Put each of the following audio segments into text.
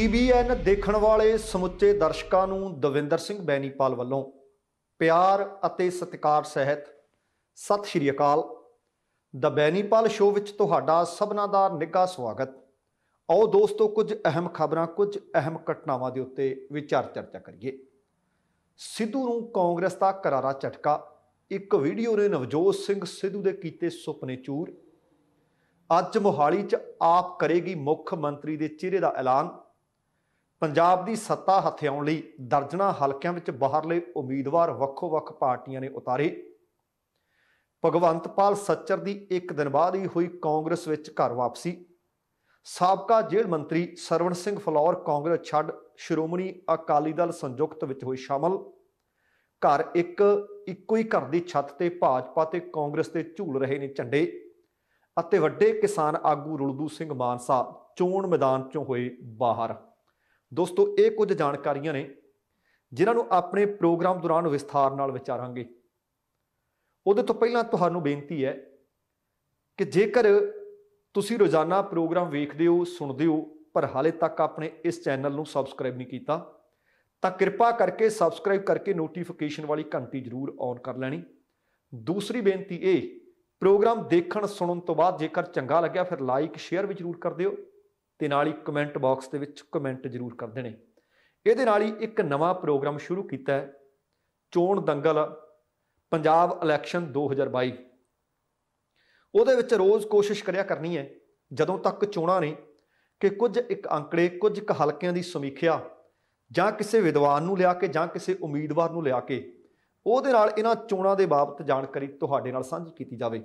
TVN ਦੇਖਣ ਵਾਲੇ ਸਮੁੱਚੇ ਦਰਸ਼ਕਾਂ ਨੂੰ ਦਵਿੰਦਰ ਸਿੰਘ ਬੈਣੀਪਾਲ ਵੱਲੋਂ ਪਿਆਰ ਅਤੇ ਸਤਿਕਾਰ ਸਹਿਤ ਸਤਿ ਸ਼੍ਰੀ ਅਕਾਲ ਦ ਬੈਣੀਪਾਲ ਸ਼ੋਅ ਵਿੱਚ ਤੁਹਾਡਾ ਸਭਨਾਂ ਦਾ ਨਿੱਘਾ ਸਵਾਗਤ ਆਓ ਦੋਸਤੋ ਕੁਝ ਅਹਿਮ ਖਬਰਾਂ ਕੁਝ ਅਹਿਮ ਘਟਨਾਵਾਂ ਦੇ ਉੱਤੇ ਵਿਚਾਰ ਚਰਚਾ ਕਰੀਏ ਸਿੱਧੂ ਨੂੰ ਕਾਂਗਰਸ ਦਾ ਕਰਾਰਾ ਝਟਕਾ ਇੱਕ ਵੀਡੀਓ ਨੇ ਨਵਜੋਤ ਸਿੰਘ ਸਿੱਧੂ ਦੇ ਕੀਤੇ ਸੁਪਨੇ ਚੂਰ ਅੱਜ ਮੋਹਾਲੀ 'ਚ ਆਪ ਕਰੇਗੀ ਮੁੱਖ ਮੰਤਰੀ ਦੇ ਚਿਹਰੇ ਦਾ ਐਲਾਨ ਪੰਜਾਬ ਦੀ ਸੱਤਾ ਹਥਿਆਉਣ ਲਈ ਦਰਜਨਾ ਹਲਕਿਆਂ ਵਿੱਚ ਬਾਹਰਲੇ ਉਮੀਦਵਾਰ ਵੱਖੋ-ਵੱਖ ਪਾਰਟੀਆਂ ਨੇ ਉਤਾਰੇ ਭਗਵੰਤਪਾਲ ਸੱਚਰ ਦੀ ਇੱਕ ਦਿਨ ਬਾਅਦ ਹੀ ਹੋਈ ਕਾਂਗਰਸ ਵਿੱਚ ਘਰ ਵਾਪਸੀ ਸਾਬਕਾ ਜੇਲ੍ਹ ਮੰਤਰੀ ਸਰਵਣ ਸਿੰਘ ਫਲੌਰ ਕਾਂਗਰਸ ਛੱਡ ਸ਼੍ਰੋਮਣੀ ਅਕਾਲੀ ਦਲ ਸੰਯੁਕਤ ਵਿੱਚ ਹੋਏ ਸ਼ਾਮਲ ਘਰ ਇੱਕ ਇੱਕੋ ਹੀ ਘਰ ਦੀ ਛੱਤ ਤੇ ਭਾਜਪਾ ਤੇ ਕਾਂਗਰਸ ਦੇ ਝੂਲ ਰਹੇ ਨੇ ਝੰਡੇ ਅਤੇ ਵੱਡੇ ਕਿਸਾਨ ਆਗੂ ਰੁਲਦੂ ਸਿੰਘ ਮਾਨਸਾ ਚੋਣ ਮੈਦਾਨ ਚੋਂ ਹੋਏ ਬਾਹਰ ਦੋਸਤੋ ਇਹ ਕੁਝ ਜਾਣਕਾਰੀਆਂ ਨੇ ਜਿਨ੍ਹਾਂ ਨੂੰ ਆਪਣੇ ਪ੍ਰੋਗਰਾਮ ਦੌਰਾਨ ਵਿਸਥਾਰ ਨਾਲ ਵਿਚਾਰਾਂਗੇ ਉਹਦੇ ਤੋਂ ਪਹਿਲਾਂ ਤੁਹਾਨੂੰ ਬੇਨਤੀ ਹੈ ਕਿ ਜੇਕਰ ਤੁਸੀਂ ਰੋਜ਼ਾਨਾ ਪ੍ਰੋਗਰਾਮ ਵੇਖਦੇ ਹੋ ਸੁਣਦੇ ਹੋ ਪਰ ਹਾਲੇ ਤੱਕ ਆਪਣੇ ਇਸ ਚੈਨਲ ਨੂੰ ਸਬਸਕ੍ਰਾਈਬ ਨਹੀਂ ਕੀਤਾ ਤਾਂ ਕਿਰਪਾ ਕਰਕੇ ਸਬਸਕ੍ਰਾਈਬ ਕਰਕੇ ਨੋਟੀਫਿਕੇਸ਼ਨ ਵਾਲੀ ਘੰਟੀ ਜ਼ਰੂਰ ਔਨ ਕਰ ਲੈਣੀ ਦੂਸਰੀ ਬੇਨਤੀ ਇਹ ਪ੍ਰੋਗਰਾਮ ਦੇਖਣ ਸੁਣਨ ਤੋਂ ਬਾਅਦ ਜੇਕਰ ਚੰਗਾ ਲੱਗਿਆ ਫਿਰ ਲਾਈਕ ਸ਼ੇਅਰ ਵੀ ਜ਼ਰੂਰ ਕਰ ਦਿਓ ਤੇ ਨਾਲ ਹੀ ਕਮੈਂਟ ਬਾਕਸ ਦੇ ਵਿੱਚ ਕਮੈਂਟ ਜ਼ਰੂਰ ਕਰ ਦੇਣੇ ਇਹਦੇ ਨਾਲ ਹੀ ਇੱਕ ਨਵਾਂ ਪ੍ਰੋਗਰਾਮ ਸ਼ੁਰੂ ਕੀਤਾ ਹੈ ਚੋਣ ਦੰਗਲ ਪੰਜਾਬ ਇਲੈਕਸ਼ਨ 2022 ਉਹਦੇ ਵਿੱਚ ਰੋਜ਼ ਕੋਸ਼ਿਸ਼ ਕਰਿਆ ਕਰਨੀ ਹੈ ਜਦੋਂ ਤੱਕ ਚੋਣਾਂ ਨੇ ਕਿ ਕੁਝ ਇੱਕ ਅੰਕੜੇ ਕੁਝ ਇੱਕ ਹਲਕਿਆਂ ਦੀ ਸਮੀਖਿਆ ਜਾਂ ਕਿਸੇ ਵਿਦਵਾਨ ਨੂੰ ਲਿਆ ਕੇ ਜਾਂ ਕਿਸੇ ਉਮੀਦਵਾਰ ਨੂੰ ਲਿਆ ਕੇ ਉਹਦੇ ਨਾਲ ਇਹਨਾਂ ਚੋਣਾਂ ਦੇ ਬਾਬਤ ਜਾਣਕਾਰੀ ਤੁਹਾਡੇ ਨਾਲ ਸਾਂਝੀ ਕੀਤੀ ਜਾਵੇ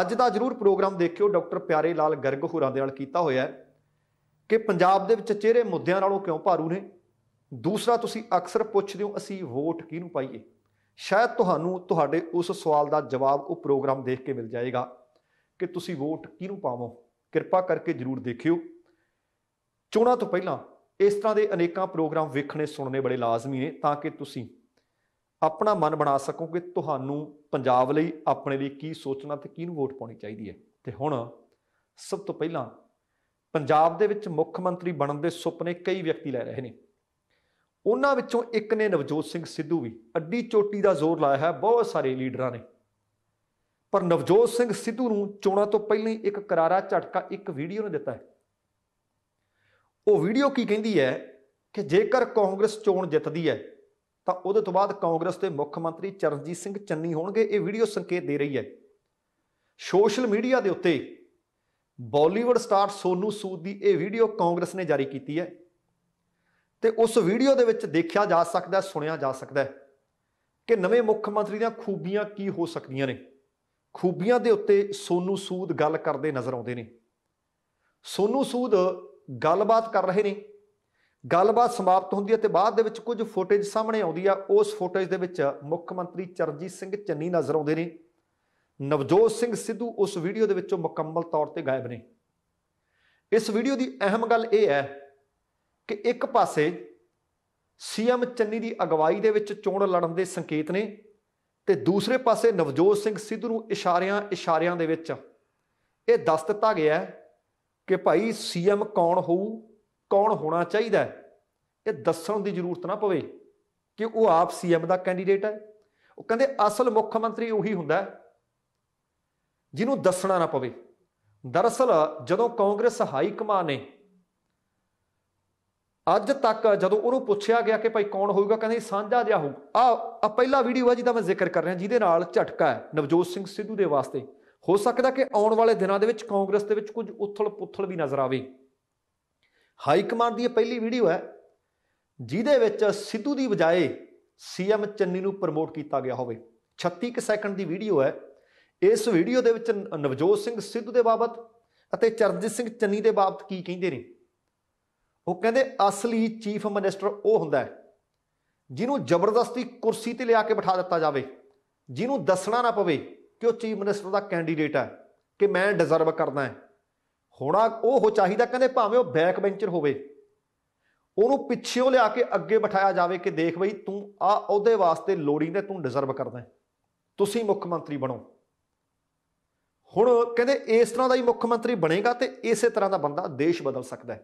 ਅੱਜ ਦਾ ਜ਼ਰੂਰ ਪ੍ਰੋਗਰਾਮ ਦੇਖਿਓ ਡਾਕਟਰ ਪਿਆਰੇ ਲਾਲ ਗਰਗ ਹੋਰਾਂ ਦੇ ਨਾਲ ਕੀਤਾ ਹੋਇਆ ਹੈ ਕਿ ਪੰਜਾਬ ਦੇ ਵਿੱਚ ਚਿਹਰੇ ਮੁੱਦਿਆਂ ਨਾਲੋਂ ਕਿਉਂ ਭਾਰੂ ਨੇ ਦੂਸਰਾ ਤੁਸੀਂ ਅਕਸਰ ਪੁੱਛਦੇ ਹੋ ਅਸੀਂ ਵੋਟ ਕਿਹਨੂੰ ਪਾਈਏ ਸ਼ਾਇਦ ਤੁਹਾਨੂੰ ਤੁਹਾਡੇ ਉਸ ਸਵਾਲ ਦਾ ਜਵਾਬ ਉਹ ਪ੍ਰੋਗਰਾਮ ਦੇਖ ਕੇ ਮਿਲ ਜਾਏਗਾ ਕਿ ਤੁਸੀਂ ਵੋਟ ਕਿਹਨੂੰ ਪਾਵੋ ਕਿਰਪਾ ਕਰਕੇ ਜਰੂਰ ਦੇਖਿਓ ਚੋਣਾਂ ਤੋਂ ਪਹਿਲਾਂ ਇਸ ਤਰ੍ਹਾਂ ਦੇ ਅਨੇਕਾਂ ਪ੍ਰੋਗਰਾਮ ਵੇਖਣੇ ਸੁਣਨੇ ਬੜੇ ਲਾਜ਼ਮੀ ਨੇ ਤਾਂ ਕਿ ਤੁਸੀਂ ਆਪਣਾ ਮਨ ਬਣਾ ਸਕੋ ਕਿ ਤੁਹਾਨੂੰ ਪੰਜਾਬ ਲਈ ਆਪਣੇ ਲਈ ਕੀ ਸੋਚਣਾ ਤੇ ਕਿਹਨੂੰ ਵੋਟ ਪਾਉਣੀ ਚਾਹੀਦੀ ਹੈ ਤੇ ਹੁਣ ਸਭ ਤੋਂ ਪਹਿਲਾਂ ਪੰਜਾਬ ਦੇ ਵਿੱਚ ਮੁੱਖ ਮੰਤਰੀ ਬਣਨ ਦੇ ਸੁਪਨੇ ਕਈ ਵਿਅਕਤੀ ਲੈ ਰਹੇ ਨੇ ਉਹਨਾਂ ਵਿੱਚੋਂ ਇੱਕ ਨੇ ਨਵਜੋਤ ਸਿੰਘ ਸਿੱਧੂ ਵੀ ਅੱਡੀ ਚੋਟੀ ਦਾ ਜ਼ੋਰ ਲਾਇਆ ਹੈ ਬਹੁਤ ਸਾਰੇ ਲੀਡਰਾਂ ਨੇ ਪਰ ਨਵਜੋਤ ਸਿੰਘ ਸਿੱਧੂ ਨੂੰ ਚੋਣਾਂ ਤੋਂ ਪਹਿਲਾਂ ਹੀ ਇੱਕ ਕਰਾਰਾ ਝਟਕਾ ਇੱਕ ਵੀਡੀਓ ਨੇ ਦਿੱਤਾ ਹੈ ਉਹ ਵੀਡੀਓ ਕੀ ਕਹਿੰਦੀ ਹੈ ਕਿ ਜੇਕਰ ਕਾਂਗਰਸ ਚੋਣ ਜਿੱਤਦੀ ਹੈ ਤਾਂ ਉਹਦੇ ਤੋਂ ਬਾਅਦ ਕਾਂਗਰਸ ਦੇ ਮੁੱਖ ਮੰਤਰੀ ਚਰਨਜੀਤ ਸਿੰਘ ਚੰਨੀ ਹੋਣਗੇ ਇਹ ਵੀਡੀਓ ਸੰਕੇਤ ਦੇ ਰਹੀ ਹੈ ਸੋਸ਼ਲ ਮੀਡੀਆ ਦੇ ਉੱਤੇ ਬਾਲੀਵੁੱਡ ਸਟਾਰ ਸੋਨੂ ਸੂਦ ਦੀ ਇਹ ਵੀਡੀਓ ਕਾਂਗਰਸ ਨੇ ਜਾਰੀ ਕੀਤੀ ਹੈ ਤੇ ਉਸ ਵੀਡੀਓ ਦੇ ਵਿੱਚ ਦੇਖਿਆ ਜਾ ਸਕਦਾ ਸੁਣਿਆ ਜਾ ਸਕਦਾ ਕਿ ਨਵੇਂ ਮੁੱਖ ਮੰਤਰੀ ਦੀਆਂ ਖੂਬੀਆਂ ਕੀ ਹੋ ਸਕਦੀਆਂ ਨੇ ਖੂਬੀਆਂ ਦੇ ਉੱਤੇ ਸੋਨੂ ਸੂਦ ਗੱਲ ਕਰਦੇ ਨਜ਼ਰ ਆਉਂਦੇ ਨੇ ਸੋਨੂ ਸੂਦ ਗੱਲਬਾਤ ਕਰ ਰਹੇ ਨੇ ਗੱਲਬਾਤ ਸਮਾਪਤ ਹੁੰਦੀ ਹੈ ਤੇ ਬਾਅਦ ਦੇ ਵਿੱਚ ਕੁਝ ਫੁਟੇਜ ਸਾਹਮਣੇ ਆਉਂਦੀ ਆ ਉਸ ਫੁਟੇਜ ਦੇ ਵਿੱਚ ਮੁੱਖ ਮੰਤਰੀ ਚਰਨਜੀਤ ਸਿੰਘ ਚੰਨੀ ਨਜ਼ਰ ਆਉਂਦੇ ਨੇ ਨਵਜੋਤ ਸਿੰਘ ਸਿੱਧੂ ਉਸ ਵੀਡੀਓ ਦੇ ਵਿੱਚੋਂ ਮੁਕੰਮਲ ਤੌਰ ਤੇ ਗਾਇਬ ਨੇ ਇਸ ਵੀਡੀਓ ਦੀ ਅਹਿਮ ਗੱਲ ਇਹ ਹੈ ਕਿ ਇੱਕ ਪਾਸੇ ਸੀਐਮ ਚੰਨੀ ਦੀ ਅਗਵਾਈ ਦੇ ਵਿੱਚ ਚੋਣ ਲੜਨ ਦੇ ਸੰਕੇਤ ਨੇ ਤੇ ਦੂਸਰੇ ਪਾਸੇ ਨਵਜੋਤ ਸਿੰਘ ਸਿੱਧੂ ਨੂੰ ਇਸ਼ਾਰਿਆਂ ਇਸ਼ਾਰਿਆਂ ਦੇ ਵਿੱਚ ਇਹ ਦੱਸ ਦਿੱਤਾ ਗਿਆ ਕਿ ਭਾਈ ਸੀਐਮ ਕੌਣ ਹੋਊ ਕੌਣ ਹੋਣਾ ਚਾਹੀਦਾ ਇਹ ਦੱਸਣ ਦੀ ਜ਼ਰੂਰਤ ਨਾ ਪਵੇ ਕਿ ਉਹ ਆਪ ਸੀਐਮ ਦਾ ਕੈਂਡੀਡੇਟ ਹੈ ਉਹ ਕਹਿੰਦੇ ਅਸਲ ਮੁੱਖ ਮੰਤਰੀ ਉਹੀ ਹੁੰਦਾ ਜਿਹਨੂੰ ਦੱਸਣਾ ਨਾ ਪਵੇ ਦਰਅਸਲ ਜਦੋਂ ਕਾਂਗਰਸ ਹਾਈ ਕਮਾਨ ਨੇ ਅੱਜ ਤੱਕ ਜਦੋਂ ਉਹਨੂੰ ਪੁੱਛਿਆ ਗਿਆ ਕਿ ਭਾਈ ਕੌਣ ਹੋਊਗਾ ਕਹਿੰਦੇ ਸਾਂਝਾ ਜਿਹਾ ਹੋਊ ਆ ਪਹਿਲਾ ਵੀਡੀਓ ਆ ਜਿਹਦਾ ਮੈਂ ਜ਼ਿਕਰ ਕਰ ਰਿਹਾ ਜਿਹਦੇ ਨਾਲ ਝਟਕਾ ਹੈ ਨਵਜੋਤ ਸਿੰਘ ਸਿੱਧੂ ਦੇ ਵਾਸਤੇ ਹੋ ਸਕਦਾ ਕਿ ਆਉਣ ਵਾਲੇ ਦਿਨਾਂ ਦੇ ਵਿੱਚ ਕਾਂਗਰਸ ਦੇ ਵਿੱਚ ਕੁਝ ਉਥਲ-ਪੁਥਲ ਵੀ ਨਜ਼ਰ ਆਵੇ ਹਾਈ ਕਮਾਨ ਦੀ ਇਹ ਪਹਿਲੀ ਵੀਡੀਓ ਹੈ ਜਿਹਦੇ ਵਿੱਚ ਸਿੱਧੂ ਦੀ ਬਜਾਏ ਸੀਐਮ ਚੰਨੀ ਨੂੰ ਪ੍ਰਮੋਟ ਕੀਤਾ ਗਿਆ ਹੋਵੇ 36 ਸੈਕਿੰਡ ਦੀ ਵੀਡੀਓ ਹੈ ਇਸ ਵੀਡੀਓ ਦੇ ਵਿੱਚ ਨਵਜੋਤ ਸਿੰਘ ਸਿੱਧੂ ਦੇ ਬਾਬਤ ਅਤੇ ਚਰਨਜੀਤ ਸਿੰਘ ਚੰਨੀ ਦੇ ਬਾਬਤ ਕੀ ਕਹਿੰਦੇ ਨੇ ਉਹ ਕਹਿੰਦੇ ਅਸਲੀ ਚੀਫ ਮਿਨਿਸਟਰ ਉਹ ਹੁੰਦਾ ਹੈ ਜਿਹਨੂੰ ਜ਼ਬਰਦਸਤੀ ਕੁਰਸੀ ਤੇ ਲਿਆ ਕੇ ਬਿਠਾ ਦਿੱਤਾ ਜਾਵੇ ਜਿਹਨੂੰ ਦੱਸਣਾ ਨਾ ਪਵੇ ਕਿ ਉਹ ਚੀਫ ਮਿਨਿਸਟਰ ਦਾ ਕੈਂਡੀਡੇਟ ਹੈ ਕਿ ਮੈਂ ਡਿਜ਼ਰਵ ਕਰਦਾ ਹੈ ਹੋਣਾ ਉਹ ਹੋ ਚਾਹੀਦਾ ਕਹਿੰਦੇ ਭਾਵੇਂ ਉਹ ਬੈਕ ਬੈਂਚਰ ਹੋਵੇ ਉਹਨੂੰ ਪਿੱਛੇੋਂ ਲਿਆ ਕੇ ਅੱਗੇ ਬਿਠਾਇਆ ਜਾਵੇ ਕਿ ਦੇਖ ਬਈ ਤੂੰ ਆ ਅਹੁਦੇ ਵਾਸਤੇ ਲੋੜੀ ਨੇ ਤੂੰ ਡਿਜ਼ਰਵ ਕਰਦਾ ਤੁਸੀਂ ਮੁੱਖ ਮੰਤਰੀ ਬਣੋ ਹੁਣ ਕਹਿੰਦੇ ਇਸ ਤਰ੍ਹਾਂ ਦਾ ਹੀ ਮੁੱਖ ਮੰਤਰੀ ਬਣੇਗਾ ਤੇ ਇਸੇ ਤਰ੍ਹਾਂ ਦਾ ਬੰਦਾ ਦੇਸ਼ ਬਦਲ ਸਕਦਾ ਹੈ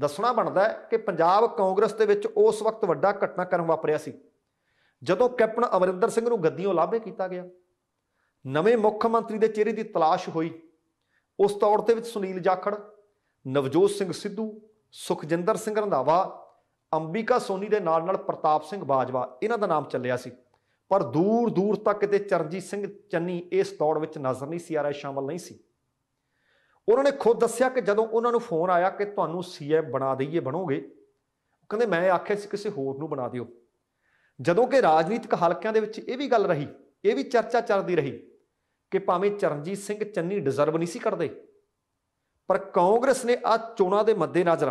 ਦੱਸਣਾ ਬਣਦਾ ਹੈ ਕਿ ਪੰਜਾਬ ਕਾਂਗਰਸ ਦੇ ਵਿੱਚ ਉਸ ਵਕਤ ਵੱਡਾ ਘਟਨਾਕ੍ਰਮ ਵਾਪਰਿਆ ਸੀ ਜਦੋਂ ਕੈਪਟਨ ਅਮਰਿੰਦਰ ਸਿੰਘ ਨੂੰ ਗੱਦੀੋਂ ਲਾਭੇ ਕੀਤਾ ਗਿਆ ਨਵੇਂ ਮੁੱਖ ਮੰਤਰੀ ਦੇ ਚਿਹਰੇ ਦੀ ਤਲਾਸ਼ ਹੋਈ ਉਸ ਤੌਰ ਤੇ ਵਿੱਚ ਸੁਨੀਲ ਜਾਖੜ ਨਵਜੋਤ ਸਿੰਘ ਸਿੱਧੂ ਸੁਖਜਿੰਦਰ ਸਿੰਘ ਰੰਧਾਵਾ ਅੰਬਿਕਾ ਸੋਨੀ ਦੇ ਨਾਲ ਨਾਲ ਪ੍ਰਤਾਪ ਸਿੰਘ ਬਾਜਵਾ ਇਹਨਾਂ ਦਾ ਨਾਮ ਚੱਲਿਆ ਸੀ ਪਰ ਦੂਰ ਦੂਰ ਤੱਕ ਤੇ ਚਰਨਜੀਤ ਸਿੰਘ ਚੰਨੀ ਇਸ ਦੌੜ ਵਿੱਚ ਨਜ਼ਰ ਨਹੀਂ ਸੀ ਆ ਰਿਹਾ ਸ਼ਾਮਲ ਨਹੀਂ ਸੀ ਉਹਨਾਂ ਨੇ ਖੁਦ ਦੱਸਿਆ ਕਿ ਜਦੋਂ ਉਹਨਾਂ ਨੂੰ ਫੋਨ ਆਇਆ ਕਿ ਤੁਹਾਨੂੰ ਸੀਐਮ ਬਣਾ ਦਈਏ ਬਣੋਗੇ ਕਹਿੰਦੇ ਮੈਂ ਆਖਿਆ ਸੀ ਕਿਸੇ ਹੋਰ ਨੂੰ ਬਣਾ ਦਿਓ ਜਦੋਂ ਕਿ ਰਾਜਨੀਤਿਕ ਹਲਕਿਆਂ ਦੇ ਵਿੱਚ ਇਹ ਵੀ ਗੱਲ ਰਹੀ ਇਹ ਵੀ ਚਰਚਾ ਚੱਲਦੀ ਰਹੀ ਕਿ ਭਾਵੇਂ ਚਰਨਜੀਤ ਸਿੰਘ ਚੰਨੀ ਡਿਜ਼ਰਵ ਨਹੀਂ ਸੀ ਕਰਦੇ ਪਰ ਕਾਂਗਰਸ ਨੇ ਆ ਚੋਣਾਂ ਦੇ ਮੱਦੇ ਨਜ਼ਰ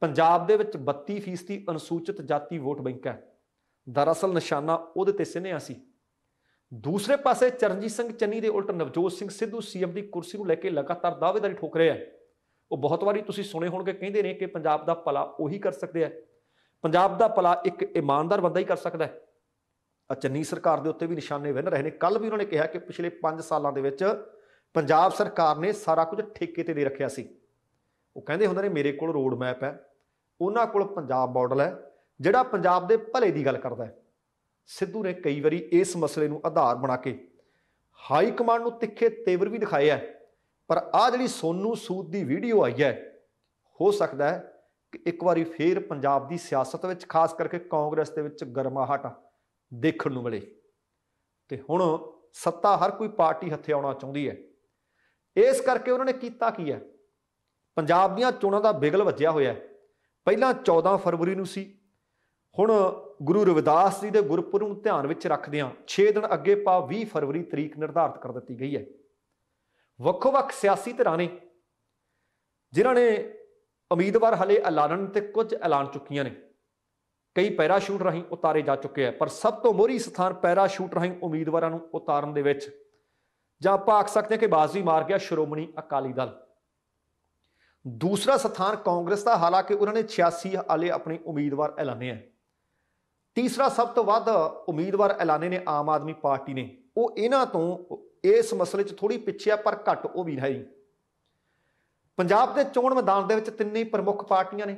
ਪੰਜਾਬ ਦੇ ਵਿੱਚ 32% ਅਨੁਸੂਚਿਤ ਜਾਤੀ ਵੋਟ ਬੈਂਕ ਹੈ ਦਰਅਸਲ ਨਿਸ਼ਾਨਾ ਉਹਦੇ ਤੇ ਸਿਨਿਆ ਸੀ ਦੂਸਰੇ ਪਾਸੇ ਚਰਨਜੀਤ ਸਿੰਘ ਚੰਨੀ ਦੇ ਉਲਟ ਨਵਜੋਤ ਸਿੰਘ ਸਿੱਧੂ ਸੀਐਮ ਦੀ ਕੁਰਸੀ ਨੂੰ ਲੈ ਕੇ ਲਗਾਤਾਰ ਦਾਅਵੇਦਾਰੀ ਠੋਕ ਰਿਹਾ ਹੈ ਉਹ ਬਹੁਤ ਵਾਰੀ ਤੁਸੀਂ ਸੁਣੇ ਹੋਣਗੇ ਕਹਿੰਦੇ ਨੇ ਕਿ ਪੰਜਾਬ ਦਾ ਭਲਾ ਉਹੀ ਕਰ ਸਕਦੇ ਆ ਪੰਜਾਬ ਦਾ ਭਲਾ ਇੱਕ ਇਮਾਨਦਾਰ ਬੰਦਾ ਹੀ ਕਰ ਸਕਦਾ ਹੈ ਆ ਚੰਨੀ ਸਰਕਾਰ ਦੇ ਉੱਤੇ ਵੀ ਨਿਸ਼ਾਨੇ ਵਿੰਨ ਰਹੇ ਨੇ ਕੱਲ ਵੀ ਉਹਨਾਂ ਨੇ ਕਿਹਾ ਕਿ ਪਿਛਲੇ 5 ਸਾਲਾਂ ਦੇ ਵਿੱਚ ਪੰਜਾਬ ਸਰਕਾਰ ਨੇ ਸਾਰਾ ਕੁਝ ਠੇਕੇ ਤੇ ਦੇ ਰੱਖਿਆ ਸੀ ਉਹ ਕਹਿੰਦੇ ਹੁੰਦੇ ਨੇ ਮੇਰੇ ਕੋਲ ਰੋਡ ਮੈਪ ਹੈ ਉਹਨਾਂ ਕੋਲ ਪੰਜਾਬ ਮਾਡਲ ਹੈ ਜਿਹੜਾ ਪੰਜਾਬ ਦੇ ਭਲੇ ਦੀ ਗੱਲ ਕਰਦਾ ਹੈ ਸਿੱਧੂ ਨੇ ਕਈ ਵਾਰੀ ਇਸ ਮਸਲੇ ਨੂੰ ਆਧਾਰ ਬਣਾ ਕੇ ਹਾਈ ਕਮਾਂਡ ਨੂੰ ਤਿੱਖੇ ਤੇਵਰ ਵੀ ਦਿਖਾਏ ਆ ਪਰ ਆ ਜਿਹੜੀ ਸੋਨੂ ਸੂਦ ਦੀ ਵੀਡੀਓ ਆਈ ਹੈ ਹੋ ਸਕਦਾ ਹੈ ਕਿ ਇੱਕ ਵਾਰੀ ਫੇਰ ਪੰਜਾਬ ਦੀ ਸਿਆਸਤ ਵਿੱਚ ਖਾਸ ਕਰਕੇ ਕਾਂਗਰਸ ਦੇ ਵਿੱਚ ਗਰਮਾਹਟ ਦੇਖਣ ਨੂੰ ਮਿਲੇ ਤੇ ਹੁਣ ਸੱਤਾ ਹਰ ਕੋਈ ਪਾਰਟੀ ਹੱਥੇ ਆਉਣਾ ਚਾਹੁੰਦੀ ਹੈ ਇਸ ਕਰਕੇ ਉਹਨਾਂ ਨੇ ਕੀਤਾ ਕੀ ਹੈ ਪੰਜਾਬ ਦੀਆਂ ਚੋਣਾਂ ਦਾ ਬਿਗਲ ਵੱਜਿਆ ਹੋਇਆ ਹੈ ਪਹਿਲਾਂ 14 ਫਰਵਰੀ ਨੂੰ ਸੀ ਹੁਣ ਗੁਰੂ ਰਵਿਦਾਸ ਜੀ ਦੇ ਗੁਰਪੁਰਬ ਨੂੰ ਧਿਆਨ ਵਿੱਚ ਰੱਖਦਿਆਂ 6 ਦਿਨ ਅੱਗੇ ਪਾ 20 ਫਰਵਰੀ ਤਰੀਕ ਨਿਰਧਾਰਤ ਕਰ ਦਿੱਤੀ ਗਈ ਹੈ ਵੱਖੋ-ਵੱਖ ਸਿਆਸੀ ਧਿਰਾਂ ਨੇ ਜਿਨ੍ਹਾਂ ਨੇ ਉਮੀਦਵਾਰ ਹਲੇ ਐਲਾਨਣ ਤੇ ਕੁਝ ਐਲਾਨ ਚੁੱਕੀਆਂ ਨੇ ਕਈ ਪੈਰਾਸ਼ੂਟ ਰਾਹੀਂ ਉਤਾਰੇ ਜਾ ਚੁੱਕੇ ਆ ਪਰ ਸਭ ਤੋਂ ਮੋਰੀ ਸਥਾਨ ਪੈਰਾਸ਼ੂਟ ਰਾਹੀਂ ਉਮੀਦਵਾਰਾਂ ਨੂੰ ਉਤਾਰਨ ਦੇ ਵਿੱਚ ਜਾਂ ਆਪਾਂ ਆਖ ਸਕਦੇ ਹਾਂ ਕਿ ਬਾਜ਼ੀ ਮਾਰ ਗਿਆ ਸ਼੍ਰੋਮਣੀ ਅਕਾਲੀ ਦਲ ਦੂਸਰਾ ਸਥਾਨ ਕਾਂਗਰਸ ਦਾ ਹਾਲਾਂਕਿ ਉਹਨਾਂ ਨੇ 86 ਹਾਲੇ ਆਪਣੇ ਉਮੀਦਵਾਰ ਐਲਾਨੇ ਆ ਤੀਸਰਾ ਸਭ ਤੋਂ ਵੱਧ ਉਮੀਦਵਾਰ ਐਲਾਨੇ ਨੇ ਆਮ ਆਦਮੀ ਪਾਰਟੀ ਨੇ ਉਹ ਇਹਨਾਂ ਤੋਂ ਇਸ ਮਸਲੇ 'ਚ ਥੋੜੀ ਪਿੱਛੇ ਆ ਪਰ ਘੱਟ ਉਹ ਵੀ ਨਹੀਂ ਪੰਜਾਬ ਦੇ ਚੋਣ ਮੈਦਾਨ ਦੇ ਵਿੱਚ ਤਿੰਨੇ ਪ੍ਰਮੁੱਖ ਪਾਰਟੀਆਂ ਨੇ